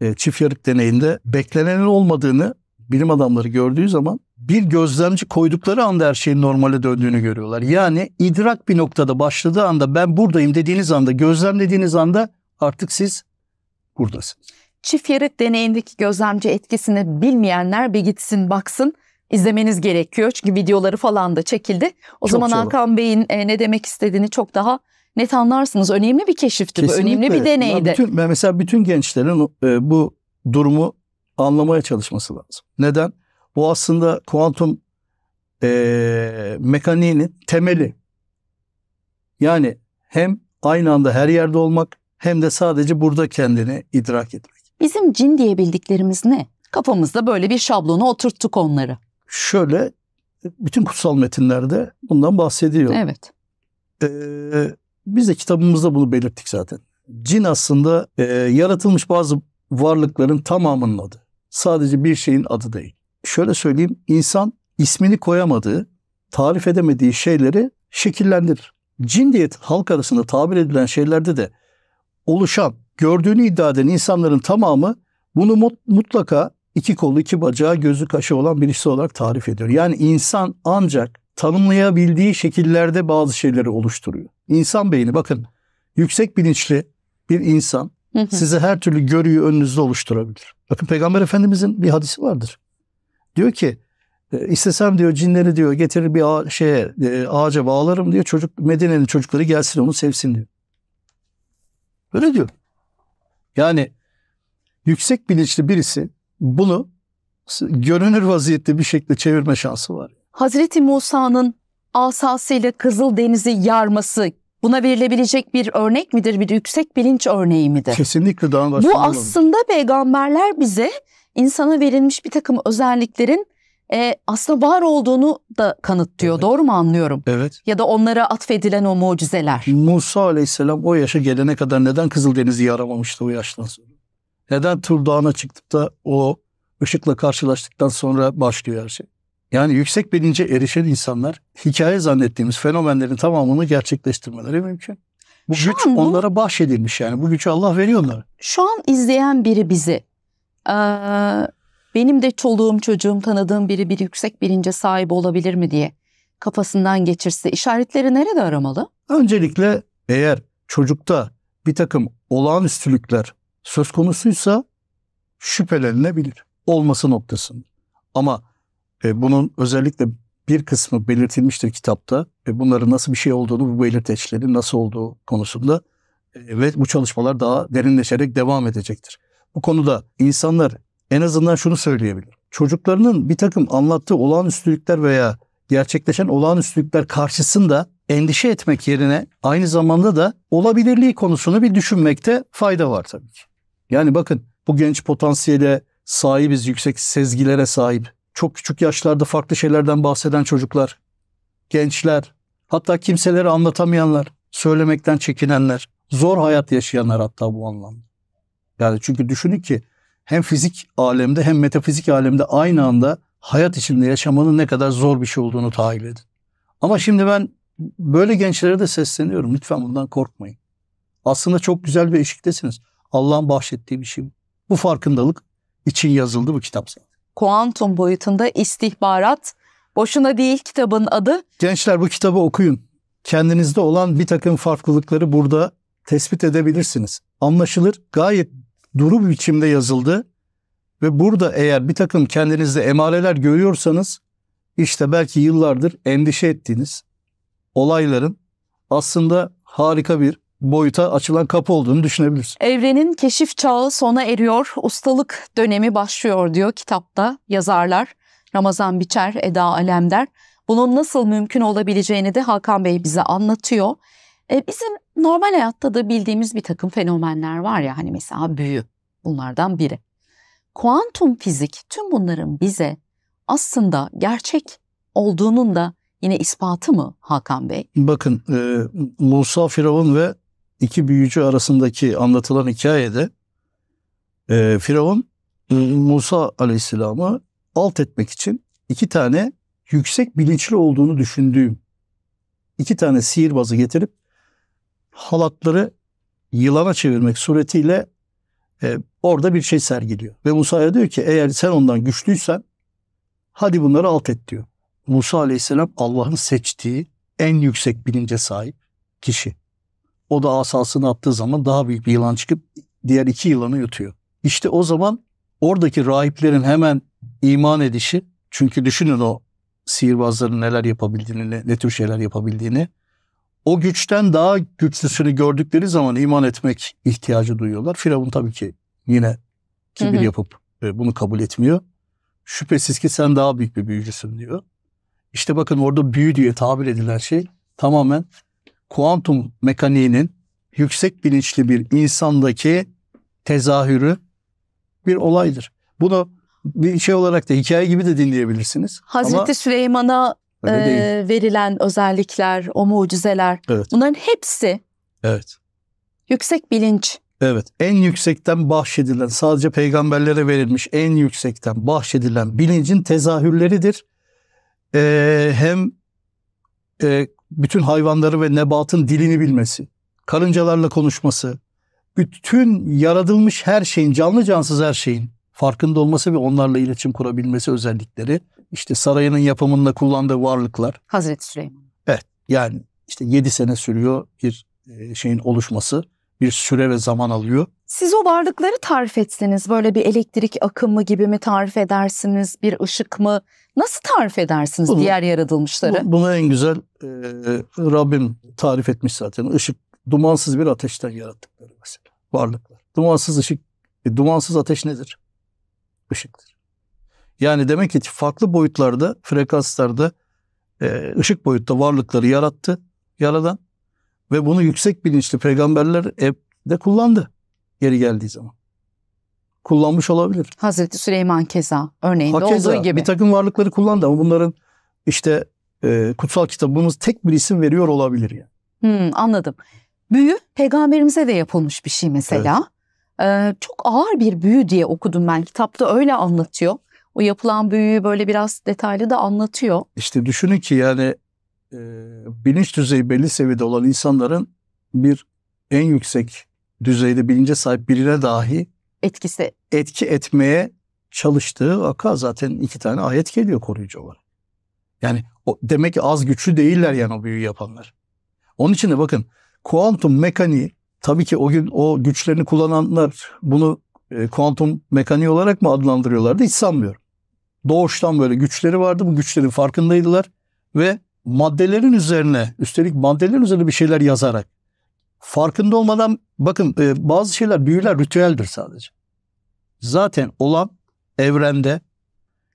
e, çift yarık deneyinde beklenenin olmadığını bilim adamları gördüğü zaman bir gözlemci koydukları anda her şeyin normale döndüğünü görüyorlar. Yani idrak bir noktada başladığı anda ben buradayım dediğiniz anda gözlem dediğiniz anda artık siz buradasınız. Çift yarık deneyindeki gözlemci etkisini bilmeyenler bir gitsin baksın izlemeniz gerekiyor. Çünkü videoları falan da çekildi. O çok zaman Hakan Bey'in e, ne demek istediğini çok daha net anlarsınız. Önemli bir keşifti Kesinlikle. bu, önemli bir deneydi. bütün, mesela bütün gençlerin e, bu durumu anlamaya çalışması lazım. Neden? Bu aslında kuantum e, mekaniğinin temeli. Yani hem aynı anda her yerde olmak hem de sadece burada kendini idrak etmek. Bizim cin diye bildiklerimiz ne? Kafamızda böyle bir şablonu oturttuk onları. Şöyle bütün kutsal metinlerde bundan bahsediyor. Evet. Ee, biz de kitabımızda bunu belirttik zaten. Cin aslında e, yaratılmış bazı varlıkların tamamının adı. Sadece bir şeyin adı değil. Şöyle söyleyeyim, insan ismini koyamadığı, tarif edemediği şeyleri şekillendirir. Cin diye halk arasında tabir edilen şeylerde de oluşan, gördüğünü iddia eden insanların tamamı bunu mutlaka iki kolu, iki bacağı, gözü kaşı olan birisi olarak tarif ediyor. Yani insan ancak tanımlayabildiği şekillerde bazı şeyleri oluşturuyor. İnsan beyni bakın yüksek bilinçli bir insan size her türlü görüyü önünüzde oluşturabilir. Bakın Peygamber Efendimizin bir hadisi vardır. Diyor ki e, istesem diyor cinleri diyor getirir bir ağa, şeye e, ağaca bağlarım diyor. Çocuk Medine'nin çocukları gelsin onu sevsin diyor. Böyle diyor. Yani yüksek bilinçli birisi bunu görünür vaziyette bir şekilde çevirme şansı var. Hazreti Musa'nın asasıyla Kızıl Denizi yarması buna verilebilecek bir örnek midir? Bir yüksek bilinç örneği midir? Kesinlikle daha başlamadım. Bu aslında peygamberler bize insana verilmiş bir takım özelliklerin e, aslında var olduğunu da kanıtlıyor. Evet. Doğru mu anlıyorum? Evet. Ya da onlara atfedilen o mucizeler. Musa aleyhisselam o yaşa gelene kadar neden Kızıldeniz'i yaramamıştı o yaştan sonra? Neden Tur Dağı'na çıktıp da o ışıkla karşılaştıktan sonra başlıyor her şey? Yani yüksek bilince erişen insanlar hikaye zannettiğimiz fenomenlerin tamamını gerçekleştirmeleri mümkün. Bu Şu güç bu, onlara bahşedilmiş yani. Bu gücü Allah veriyor onlara. Şu an izleyen biri bizi, benim de çoluğum çocuğum tanıdığım biri bir yüksek bilince sahip olabilir mi diye kafasından geçirse işaretleri nerede aramalı? Öncelikle eğer çocukta bir takım olağanüstülükler söz konusuysa şüphelenilebilir. Olması noktasında. Ama e, bunun özellikle bir kısmı belirtilmiştir kitapta ve bunların nasıl bir şey olduğunu, bu belirteçlerin nasıl olduğu konusunda e, ve bu çalışmalar daha derinleşerek devam edecektir. Bu konuda insanlar en azından şunu söyleyebilir. Çocuklarının bir takım anlattığı olağanüstülükler veya gerçekleşen olağanüstülükler karşısında endişe etmek yerine aynı zamanda da olabilirliği konusunu bir düşünmekte fayda var tabii ki. Yani bakın bu genç potansiyele sahibiz, yüksek sezgilere sahip çok küçük yaşlarda farklı şeylerden bahseden çocuklar, gençler, hatta kimseleri anlatamayanlar, söylemekten çekinenler, zor hayat yaşayanlar hatta bu anlamda. Yani çünkü düşünün ki hem fizik alemde hem metafizik alemde aynı anda hayat içinde yaşamanın ne kadar zor bir şey olduğunu tahayyül edin. Ama şimdi ben böyle gençlere de sesleniyorum. Lütfen bundan korkmayın. Aslında çok güzel bir eşiktesiniz. Allah'ın bahşettiği bir şey Bu farkındalık için yazıldı bu kitap sana kuantum boyutunda istihbarat. Boşuna değil kitabın adı. Gençler bu kitabı okuyun. Kendinizde olan bir takım farklılıkları burada tespit edebilirsiniz. Anlaşılır gayet duru bir biçimde yazıldı. Ve burada eğer bir takım kendinizde emareler görüyorsanız işte belki yıllardır endişe ettiğiniz olayların aslında harika bir boyuta açılan kapı olduğunu düşünebiliriz. Evrenin keşif çağı sona eriyor, ustalık dönemi başlıyor diyor kitapta yazarlar. Ramazan Biçer, Eda Alemder. Bunun nasıl mümkün olabileceğini de Hakan Bey bize anlatıyor. E, bizim normal hayatta da bildiğimiz bir takım fenomenler var ya hani mesela büyü bunlardan biri. Kuantum fizik tüm bunların bize aslında gerçek olduğunun da yine ispatı mı Hakan Bey? Bakın e, Musa Firavun ve iki büyücü arasındaki anlatılan hikayede e, Firavun e, Musa Aleyhisselam'ı alt etmek için iki tane yüksek bilinçli olduğunu düşündüğüm iki tane sihirbazı getirip halatları yılana çevirmek suretiyle e, orada bir şey sergiliyor. Ve Musa'ya diyor ki eğer sen ondan güçlüysen hadi bunları alt et diyor. Musa Aleyhisselam Allah'ın seçtiği en yüksek bilince sahip kişi. O da asasını attığı zaman daha büyük bir yılan çıkıp diğer iki yılanı yutuyor. İşte o zaman oradaki rahiplerin hemen iman edişi çünkü düşünün o sihirbazların neler yapabildiğini, ne, ne tür şeyler yapabildiğini. O güçten daha güçlüsünü gördükleri zaman iman etmek ihtiyacı duyuyorlar. Firavun tabii ki yine kibir hı hı. yapıp e, bunu kabul etmiyor. Şüphesiz ki sen daha büyük bir büyücüsün diyor. İşte bakın orada büyü diye tabir edilen şey tamamen kuantum mekaniğinin yüksek bilinçli bir insandaki tezahürü bir olaydır. Bunu bir şey olarak da hikaye gibi de dinleyebilirsiniz. Hazreti Ama Süleyman'a e, verilen özellikler, o mucizeler evet. bunların hepsi Evet. yüksek bilinç. Evet. En yüksekten bahşedilen, sadece peygamberlere verilmiş en yüksekten bahşedilen bilincin tezahürleridir. Ee, hem e, bütün hayvanları ve nebatın dilini bilmesi, karıncalarla konuşması, bütün yaratılmış her şeyin, canlı cansız her şeyin farkında olması ve onlarla iletişim kurabilmesi özellikleri. işte sarayının yapımında kullandığı varlıklar. Hazreti Süleyman. Evet yani işte yedi sene sürüyor bir e, şeyin oluşması bir süre ve zaman alıyor. Siz o varlıkları tarif etseniz böyle bir elektrik akımı gibi mi tarif edersiniz, bir ışık mı? Nasıl tarif edersiniz bunu, diğer yaratılmışları? Bu, bunu en güzel e, Rabbim tarif etmiş zaten. Işık, dumansız bir ateşten yarattıkları mesela varlıklar. Dumansız ışık, e, dumansız ateş nedir? Işıktır. Yani demek ki farklı boyutlarda, frekanslarda, e, ışık boyutta varlıkları yarattı yaradan ve bunu yüksek bilinçli peygamberler hep de kullandı geri geldiği zaman. Kullanmış olabilir. Hazreti Süleyman keza örneğinde Hakeza, olduğu gibi. Bir takım varlıkları kullandı ama bunların işte e, kutsal kitabımız tek bir isim veriyor olabilir yani. Hmm, anladım. Büyü peygamberimize de yapılmış bir şey mesela. Evet. Ee, çok ağır bir büyü diye okudum ben. Kitapta öyle anlatıyor. O yapılan büyüyü böyle biraz detaylı da anlatıyor. İşte düşünün ki yani e, bilinç düzeyi belli seviyede olan insanların bir en yüksek düzeyde bilince sahip birine dahi etkisi etki etmeye çalıştığı vaka zaten iki tane ayet geliyor koruyucu olarak. Yani o, demek ki az güçlü değiller yani o büyüyü yapanlar. Onun için de bakın kuantum mekaniği tabii ki o gün o güçlerini kullananlar bunu e, kuantum mekaniği olarak mı adlandırıyorlardı hiç sanmıyorum. Doğuştan böyle güçleri vardı. Bu güçlerin farkındaydılar ve maddelerin üzerine üstelik maddelerin üzerine bir şeyler yazarak farkında olmadan bakın e, bazı şeyler büyüler ritüeldir sadece. Zaten olan evrende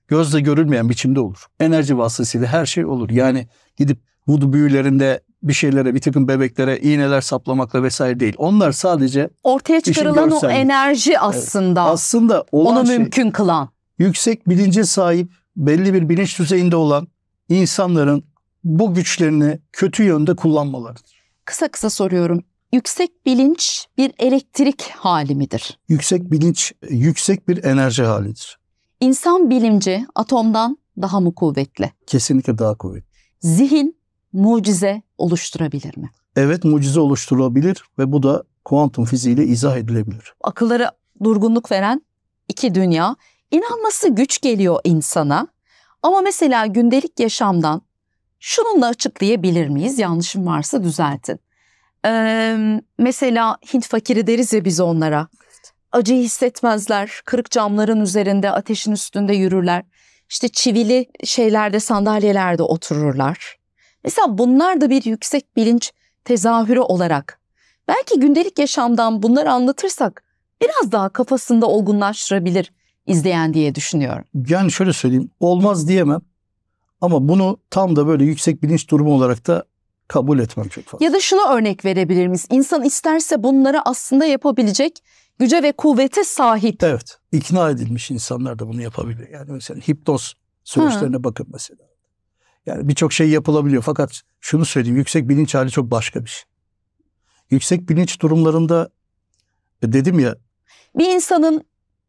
gözle görülmeyen biçimde olur. Enerji vasıtasıyla her şey olur. Yani gidip vudu büyülerinde bir şeylere bir takım bebeklere iğneler saplamakla vesaire değil. Onlar sadece ortaya çıkarılan o enerji aslında. Evet, aslında olan onu şey, mümkün kılan. Yüksek bilince sahip belli bir bilinç düzeyinde olan insanların bu güçlerini kötü yönde kullanmalarıdır. Kısa kısa soruyorum. Yüksek bilinç bir elektrik hali midir? Yüksek bilinç yüksek bir enerji halidir. İnsan bilimci atomdan daha mı kuvvetli? Kesinlikle daha kuvvetli. Zihin mucize oluşturabilir mi? Evet mucize oluşturabilir ve bu da kuantum fiziğiyle izah edilebilir. Akıllara durgunluk veren iki dünya. inanması güç geliyor insana. Ama mesela gündelik yaşamdan Şununla açıklayabilir miyiz? Yanlışım varsa düzeltin. Ee, mesela Hint fakiri deriz ya biz onlara. Acı hissetmezler. Kırık camların üzerinde, ateşin üstünde yürürler. İşte çivili şeylerde, sandalyelerde otururlar. Mesela bunlar da bir yüksek bilinç tezahürü olarak. Belki gündelik yaşamdan bunları anlatırsak biraz daha kafasında olgunlaştırabilir izleyen diye düşünüyorum. Yani şöyle söyleyeyim olmaz diyemem ama bunu tam da böyle yüksek bilinç durumu olarak da kabul etmem çok fazla. Ya da şunu örnek verebilir miyiz? İnsan isterse bunları aslında yapabilecek güce ve kuvvete sahip. Evet. ikna edilmiş insanlar da bunu yapabiliyor. Yani mesela hipnoz süreçlerine ha. bakın mesela. Yani birçok şey yapılabiliyor fakat şunu söyleyeyim yüksek bilinç hali çok başka bir şey. Yüksek bilinç durumlarında e, dedim ya. Bir insanın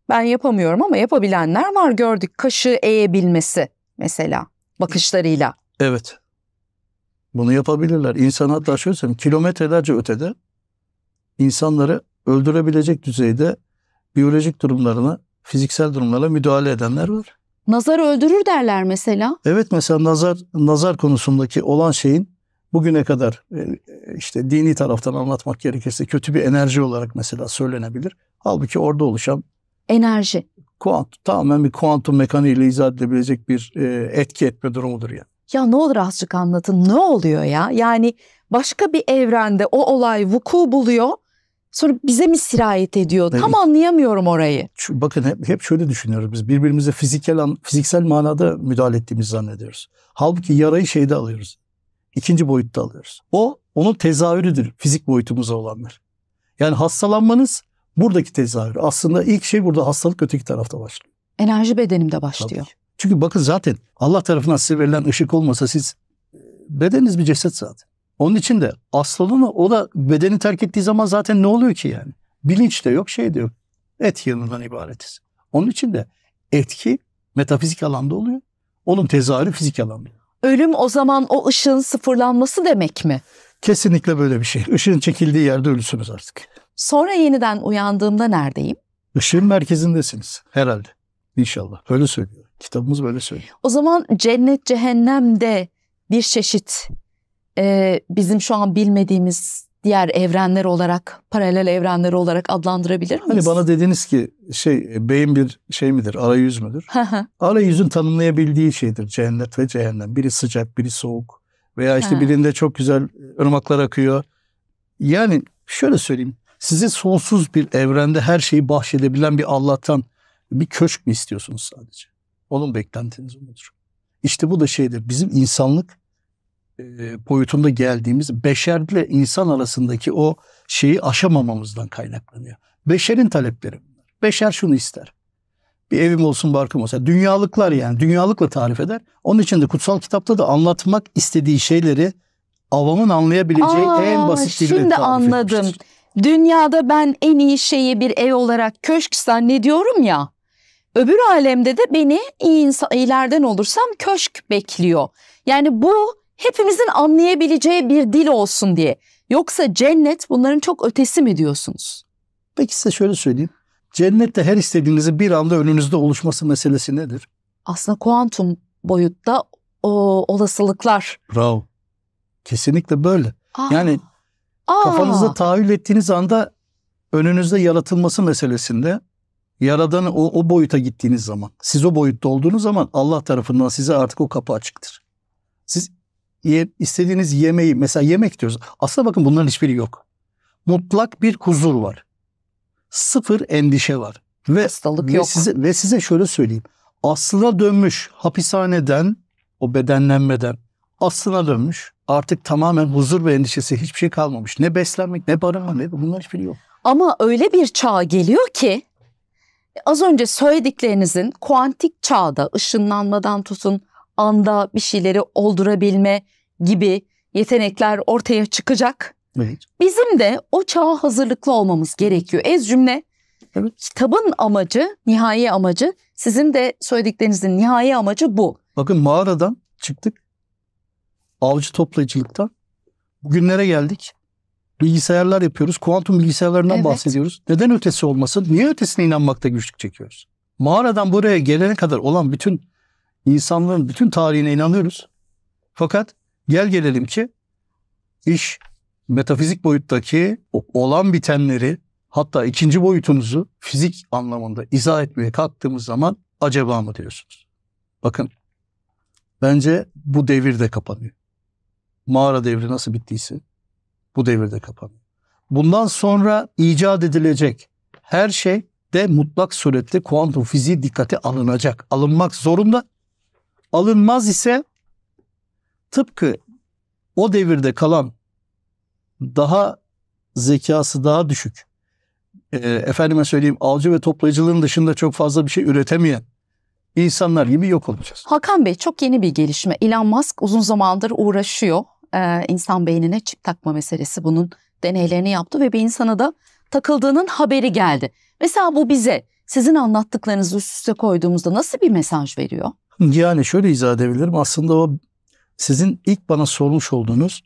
ben yapamıyorum ama yapabilenler var gördük kaşı eğebilmesi mesela bakışlarıyla. Evet. Bunu yapabilirler. İnsan hatta şöyle söyleyeyim. Kilometrelerce ötede insanları öldürebilecek düzeyde biyolojik durumlarına, fiziksel durumlara müdahale edenler var. Nazar öldürür derler mesela. Evet mesela nazar nazar konusundaki olan şeyin bugüne kadar e, işte dini taraftan anlatmak gerekirse kötü bir enerji olarak mesela söylenebilir. Halbuki orada oluşan enerji kuant, tamamen bir kuantum mekaniğiyle izah edilebilecek bir e, etki etme durumudur yani. Ya ne olur azıcık anlatın ne oluyor ya? Yani başka bir evrende o olay vuku buluyor sonra bize mi sirayet ediyor? Evet. Tam anlayamıyorum orayı. Şu, bakın hep, hep şöyle düşünüyoruz biz birbirimize fiziksel, fiziksel manada müdahale ettiğimizi zannediyoruz. Halbuki yarayı şeyde alıyoruz. İkinci boyutta alıyoruz. O onun tezahürüdür fizik boyutumuza olanlar. Yani hastalanmanız buradaki tezahür. Aslında ilk şey burada hastalık öteki tarafta başlıyor. Enerji bedenimde başlıyor. Tabii. Çünkü bakın zaten Allah tarafından size verilen ışık olmasa siz e, bedeniniz bir ceset zaten. Onun için de aslında o da bedeni terk ettiği zaman zaten ne oluyor ki yani? Bilinç de yok, şey de yok. Et yanından ibaretiz. Onun için de etki metafizik alanda oluyor. Onun tezahürü fizik alanda. Ölüm o zaman o ışığın sıfırlanması demek mi? Kesinlikle böyle bir şey. Işığın çekildiği yerde ölüsünüz artık. Sonra yeniden uyandığımda neredeyim? Işığın merkezindesiniz herhalde. İnşallah. Öyle söylüyor. Kitabımız böyle söylüyor. O zaman cennet cehennemde bir çeşit e, bizim şu an bilmediğimiz diğer evrenler olarak, paralel evrenler olarak adlandırabilir hani miyiz? Hani bana dediniz ki şey beyin bir şey midir, arayüz müdür? Arayüzün tanımlayabildiği şeydir cennet ve cehennem. Biri sıcak, biri soğuk veya işte birinde çok güzel ırmaklar akıyor. Yani şöyle söyleyeyim. Sizi sonsuz bir evrende her şeyi bahşedebilen bir Allah'tan bir köşk mü istiyorsunuz sadece? Onun beklentiniz odur. İşte bu da şeydir. Bizim insanlık e, boyutunda geldiğimiz beşerle insan arasındaki o şeyi aşamamamızdan kaynaklanıyor. Beşerin talepleri bunlar. Beşer şunu ister. Bir evim olsun barkım olsa. Dünyalıklar yani. Dünyalıkla tarif eder. Onun için de kutsal kitapta da anlatmak istediği şeyleri avamın anlayabileceği Aa, en basit dille tarif anladım. etmiştir. Dünyada ben en iyi şeyi bir ev olarak köşk zannediyorum ya. Öbür alemde de beni iyi insan, iyilerden olursam köşk bekliyor. Yani bu hepimizin anlayabileceği bir dil olsun diye. Yoksa cennet bunların çok ötesi mi diyorsunuz? Peki size şöyle söyleyeyim. Cennette her istediğinizin bir anda önünüzde oluşması meselesi nedir? Aslında kuantum boyutta o olasılıklar. Bravo. Kesinlikle böyle. Aa. Ah. Yani Aa. Kafanızda tahayyül ettiğiniz anda önünüzde yaratılması meselesinde yaradan o, o boyuta gittiğiniz zaman siz o boyutta olduğunuz zaman Allah tarafından size artık o kapı açıktır. Siz ye, istediğiniz yemeği mesela yemek diyoruz. Aslında bakın bunların hiçbiri yok. Mutlak bir huzur var. Sıfır endişe var. Ve, Hastalık ve yok. Size, ve size şöyle söyleyeyim. Aslına dönmüş hapishaneden o bedenlenmeden aslına dönmüş. Artık tamamen huzur ve endişesi hiçbir şey kalmamış. Ne beslenmek, ne barınma, ne bunlar hiçbiri yok. Ama öyle bir çağ geliyor ki az önce söylediklerinizin kuantik çağda ışınlanmadan tutun anda bir şeyleri oldurabilme gibi yetenekler ortaya çıkacak. Evet. Bizim de o çağa hazırlıklı olmamız gerekiyor. Ez cümle evet. kitabın amacı, nihai amacı sizin de söylediklerinizin nihai amacı bu. Bakın mağaradan çıktık avcı toplayıcılıktan bugünlere geldik. Bilgisayarlar yapıyoruz. Kuantum bilgisayarlarından evet. bahsediyoruz. Neden ötesi olmasın? Niye ötesine inanmakta güçlük çekiyoruz? Mağaradan buraya gelene kadar olan bütün insanların bütün tarihine inanıyoruz. Fakat gel gelelim ki iş metafizik boyuttaki olan bitenleri hatta ikinci boyutunuzu fizik anlamında izah etmeye kalktığımız zaman acaba mı diyorsunuz? Bakın bence bu devir de kapanıyor mağara devri nasıl bittiyse bu devirde kapanıyor. Bundan sonra icat edilecek her şey de mutlak surette kuantum fiziği dikkate alınacak. Alınmak zorunda. Alınmaz ise tıpkı o devirde kalan daha zekası daha düşük. E, efendime söyleyeyim avcı ve toplayıcılığın dışında çok fazla bir şey üretemeyen insanlar gibi yok olacağız. Hakan Bey çok yeni bir gelişme. Elon Musk uzun zamandır uğraşıyor e, insan beynine çip takma meselesi bunun deneylerini yaptı ve bir insana da takıldığının haberi geldi. Mesela bu bize sizin anlattıklarınızı üst üste koyduğumuzda nasıl bir mesaj veriyor? Yani şöyle izah edebilirim. Aslında o sizin ilk bana sormuş olduğunuz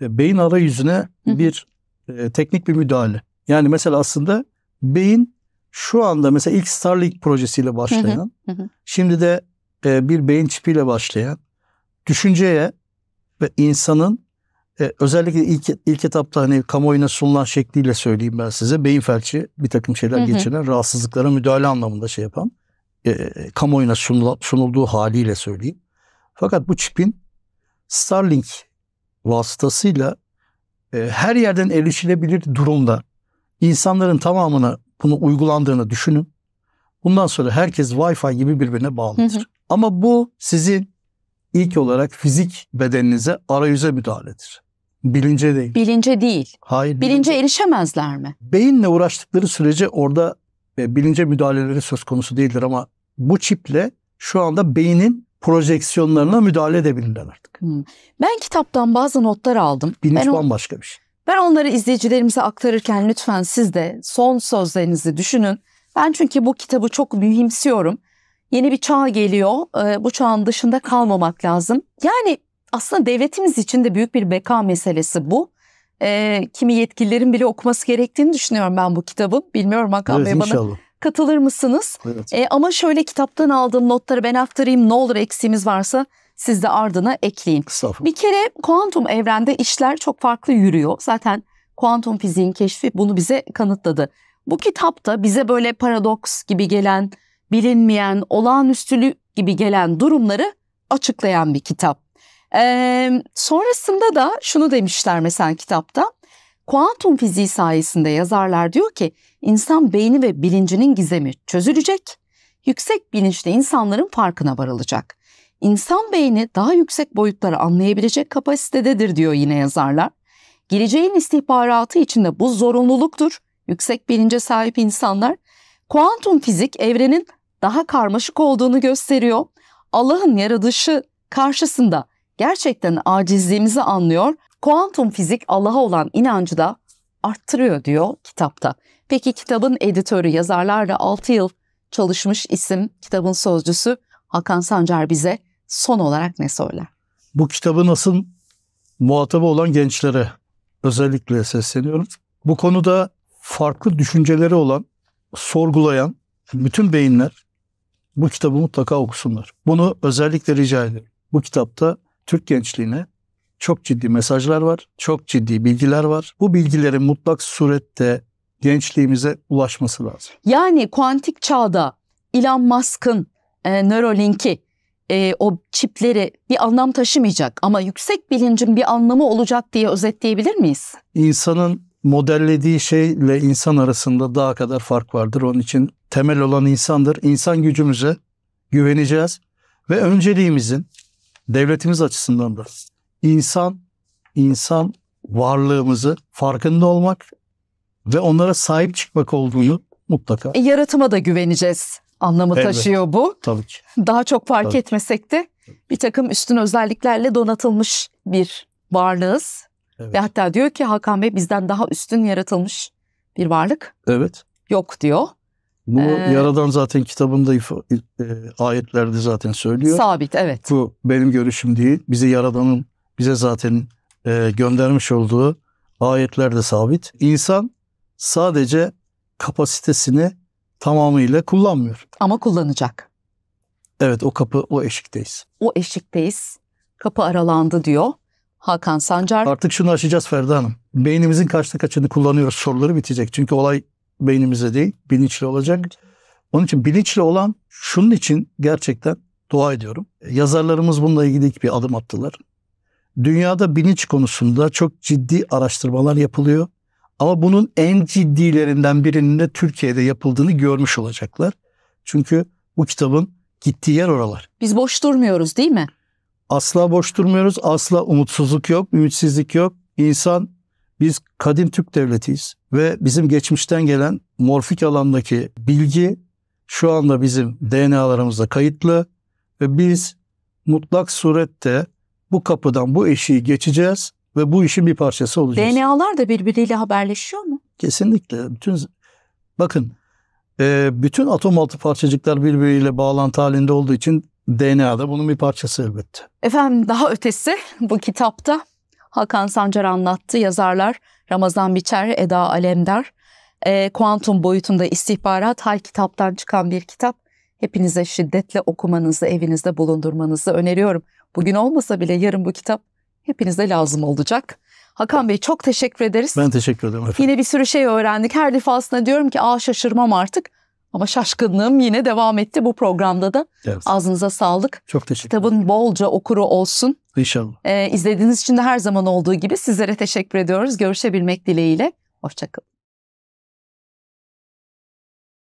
e, beyin arayüzüne bir e, teknik bir müdahale. Yani mesela aslında beyin şu anda mesela ilk Starlink projesiyle başlayan, şimdi de e, bir beyin çipiyle başlayan, düşünceye ve insanın e, özellikle ilk, ilk etapta hani kamuoyuna sunulan şekliyle söyleyeyim ben size beyin felçi bir takım şeyler hı hı. geçiren rahatsızlıklara müdahale anlamında şey yapan e, e, kamuoyuna sunula, sunulduğu haliyle söyleyeyim. Fakat bu çipin Starlink vasıtasıyla e, her yerden erişilebilir durumda insanların tamamına bunu uygulandığını düşünün. Bundan sonra herkes Wi-Fi gibi birbirine bağlıdır. Hı hı. Ama bu sizin ilk olarak fizik bedeninize arayüze müdahaledir. Bilince değil. Bilince değil. Hayır. Bilince, bilince erişemezler mi? Beyinle uğraştıkları sürece orada e, bilince müdahaleleri söz konusu değildir ama bu çiple şu anda beynin projeksiyonlarına müdahale edebilirler artık. Hmm. Ben kitaptan bazı notlar aldım. Bilinç ben bambaşka bir şey. Ben onları izleyicilerimize aktarırken lütfen siz de son sözlerinizi düşünün. Ben çünkü bu kitabı çok mühimsiyorum. Yeni bir çağ geliyor. Ee, bu çağın dışında kalmamak lazım. Yani aslında devletimiz için de büyük bir beka meselesi bu. Ee, kimi yetkililerin bile okuması gerektiğini düşünüyorum ben bu kitabı. Bilmiyorum Hakan evet, Bey bana inşallah. katılır mısınız? Evet. Ee, ama şöyle kitaptan aldığım notları ben aktarayım. Ne olur eksiğimiz varsa siz de ardına ekleyin. Bir kere kuantum evrende işler çok farklı yürüyor. Zaten kuantum fiziğin keşfi bunu bize kanıtladı. Bu kitapta bize böyle paradoks gibi gelen bilinmeyen, olağanüstülük gibi gelen durumları açıklayan bir kitap. Ee, sonrasında da şunu demişler mesela kitapta. Kuantum fiziği sayesinde yazarlar diyor ki insan beyni ve bilincinin gizemi çözülecek, yüksek bilinçli insanların farkına varılacak. İnsan beyni daha yüksek boyutları anlayabilecek kapasitededir diyor yine yazarlar. Geleceğin istihbaratı içinde bu zorunluluktur. Yüksek bilince sahip insanlar kuantum fizik evrenin daha karmaşık olduğunu gösteriyor. Allah'ın yaratılışı karşısında gerçekten acizliğimizi anlıyor. Kuantum fizik Allah'a olan inancı da arttırıyor diyor kitapta. Peki kitabın editörü yazarlarla 6 yıl çalışmış isim kitabın sözcüsü Hakan Sancar bize son olarak ne söyler? Bu kitabı asıl muhatabı olan gençlere özellikle sesleniyorum. Bu konuda farklı düşünceleri olan, sorgulayan bütün beyinler bu kitabı mutlaka okusunlar. Bunu özellikle rica ederim. Bu kitapta Türk gençliğine çok ciddi mesajlar var, çok ciddi bilgiler var. Bu bilgilerin mutlak surette gençliğimize ulaşması lazım. Yani kuantik çağda Elon Musk'ın e, Neuralink'i e, o çipleri bir anlam taşımayacak ama yüksek bilincin bir anlamı olacak diye özetleyebilir miyiz? İnsanın modellediği şeyle insan arasında daha kadar fark vardır. Onun için temel olan insandır. İnsan gücümüze güveneceğiz ve önceliğimizin devletimiz açısından da insan insan varlığımızı farkında olmak ve onlara sahip çıkmak olduğunu mutlaka. E, yaratıma da güveneceğiz anlamı evet. taşıyor bu. Tabii ki. Daha çok fark Tabii etmesek de bir takım üstün özelliklerle donatılmış bir varlığız. Evet. Ve hatta diyor ki Hakan Bey bizden daha üstün yaratılmış bir varlık. Evet. Yok diyor. Bu ee, Yaradan zaten kitabında e, ayetlerde zaten söylüyor. Sabit evet. Bu benim görüşüm değil. Bizi Yaradan'ın bize zaten e, göndermiş olduğu ayetlerde sabit. İnsan sadece kapasitesini tamamıyla kullanmıyor. Ama kullanacak. Evet o kapı o eşikteyiz. O eşikteyiz. Kapı aralandı diyor. Hakan Sancar. Artık şunu aşacağız Ferda Hanım. Beynimizin kaçta kaçını kullanıyoruz soruları bitecek. Çünkü olay beynimizde değil, bilinçli olacak. Onun için bilinçli olan şunun için gerçekten dua ediyorum. Yazarlarımız bununla ilgili bir adım attılar. Dünyada bilinç konusunda çok ciddi araştırmalar yapılıyor. Ama bunun en ciddilerinden birinin de Türkiye'de yapıldığını görmüş olacaklar. Çünkü bu kitabın gittiği yer oralar. Biz boş durmuyoruz değil mi? Asla boş durmuyoruz. Asla umutsuzluk yok, ümitsizlik yok. İnsan biz kadim Türk devletiyiz ve bizim geçmişten gelen morfik alandaki bilgi şu anda bizim DNA'larımızda kayıtlı ve biz mutlak surette bu kapıdan bu eşiği geçeceğiz ve bu işin bir parçası olacağız. DNA'lar da birbiriyle haberleşiyor mu? Kesinlikle. Bütün bakın bütün atom altı parçacıklar birbiriyle bağlantı halinde olduğu için DNA da bunun bir parçası elbette. Efendim daha ötesi bu kitapta Hakan Sancar anlattı. Yazarlar Ramazan Biçer, Eda Alemdar. E, kuantum boyutunda istihbarat hal kitaptan çıkan bir kitap. Hepinize şiddetle okumanızı, evinizde bulundurmanızı öneriyorum. Bugün olmasa bile yarın bu kitap hepinize lazım olacak. Hakan Bey çok teşekkür ederiz. Ben teşekkür ederim efendim. Yine bir sürü şey öğrendik. Her defasında diyorum ki aa şaşırmam artık. Ama şaşkınlığım yine devam etti bu programda da. Evet. Ağzınıza sağlık. Çok teşekkür ederim. Kitabın bolca okuru olsun. İnşallah. Ee, izlediğiniz için de her zaman olduğu gibi sizlere teşekkür ediyoruz. Görüşebilmek dileğiyle. Hoşçakalın.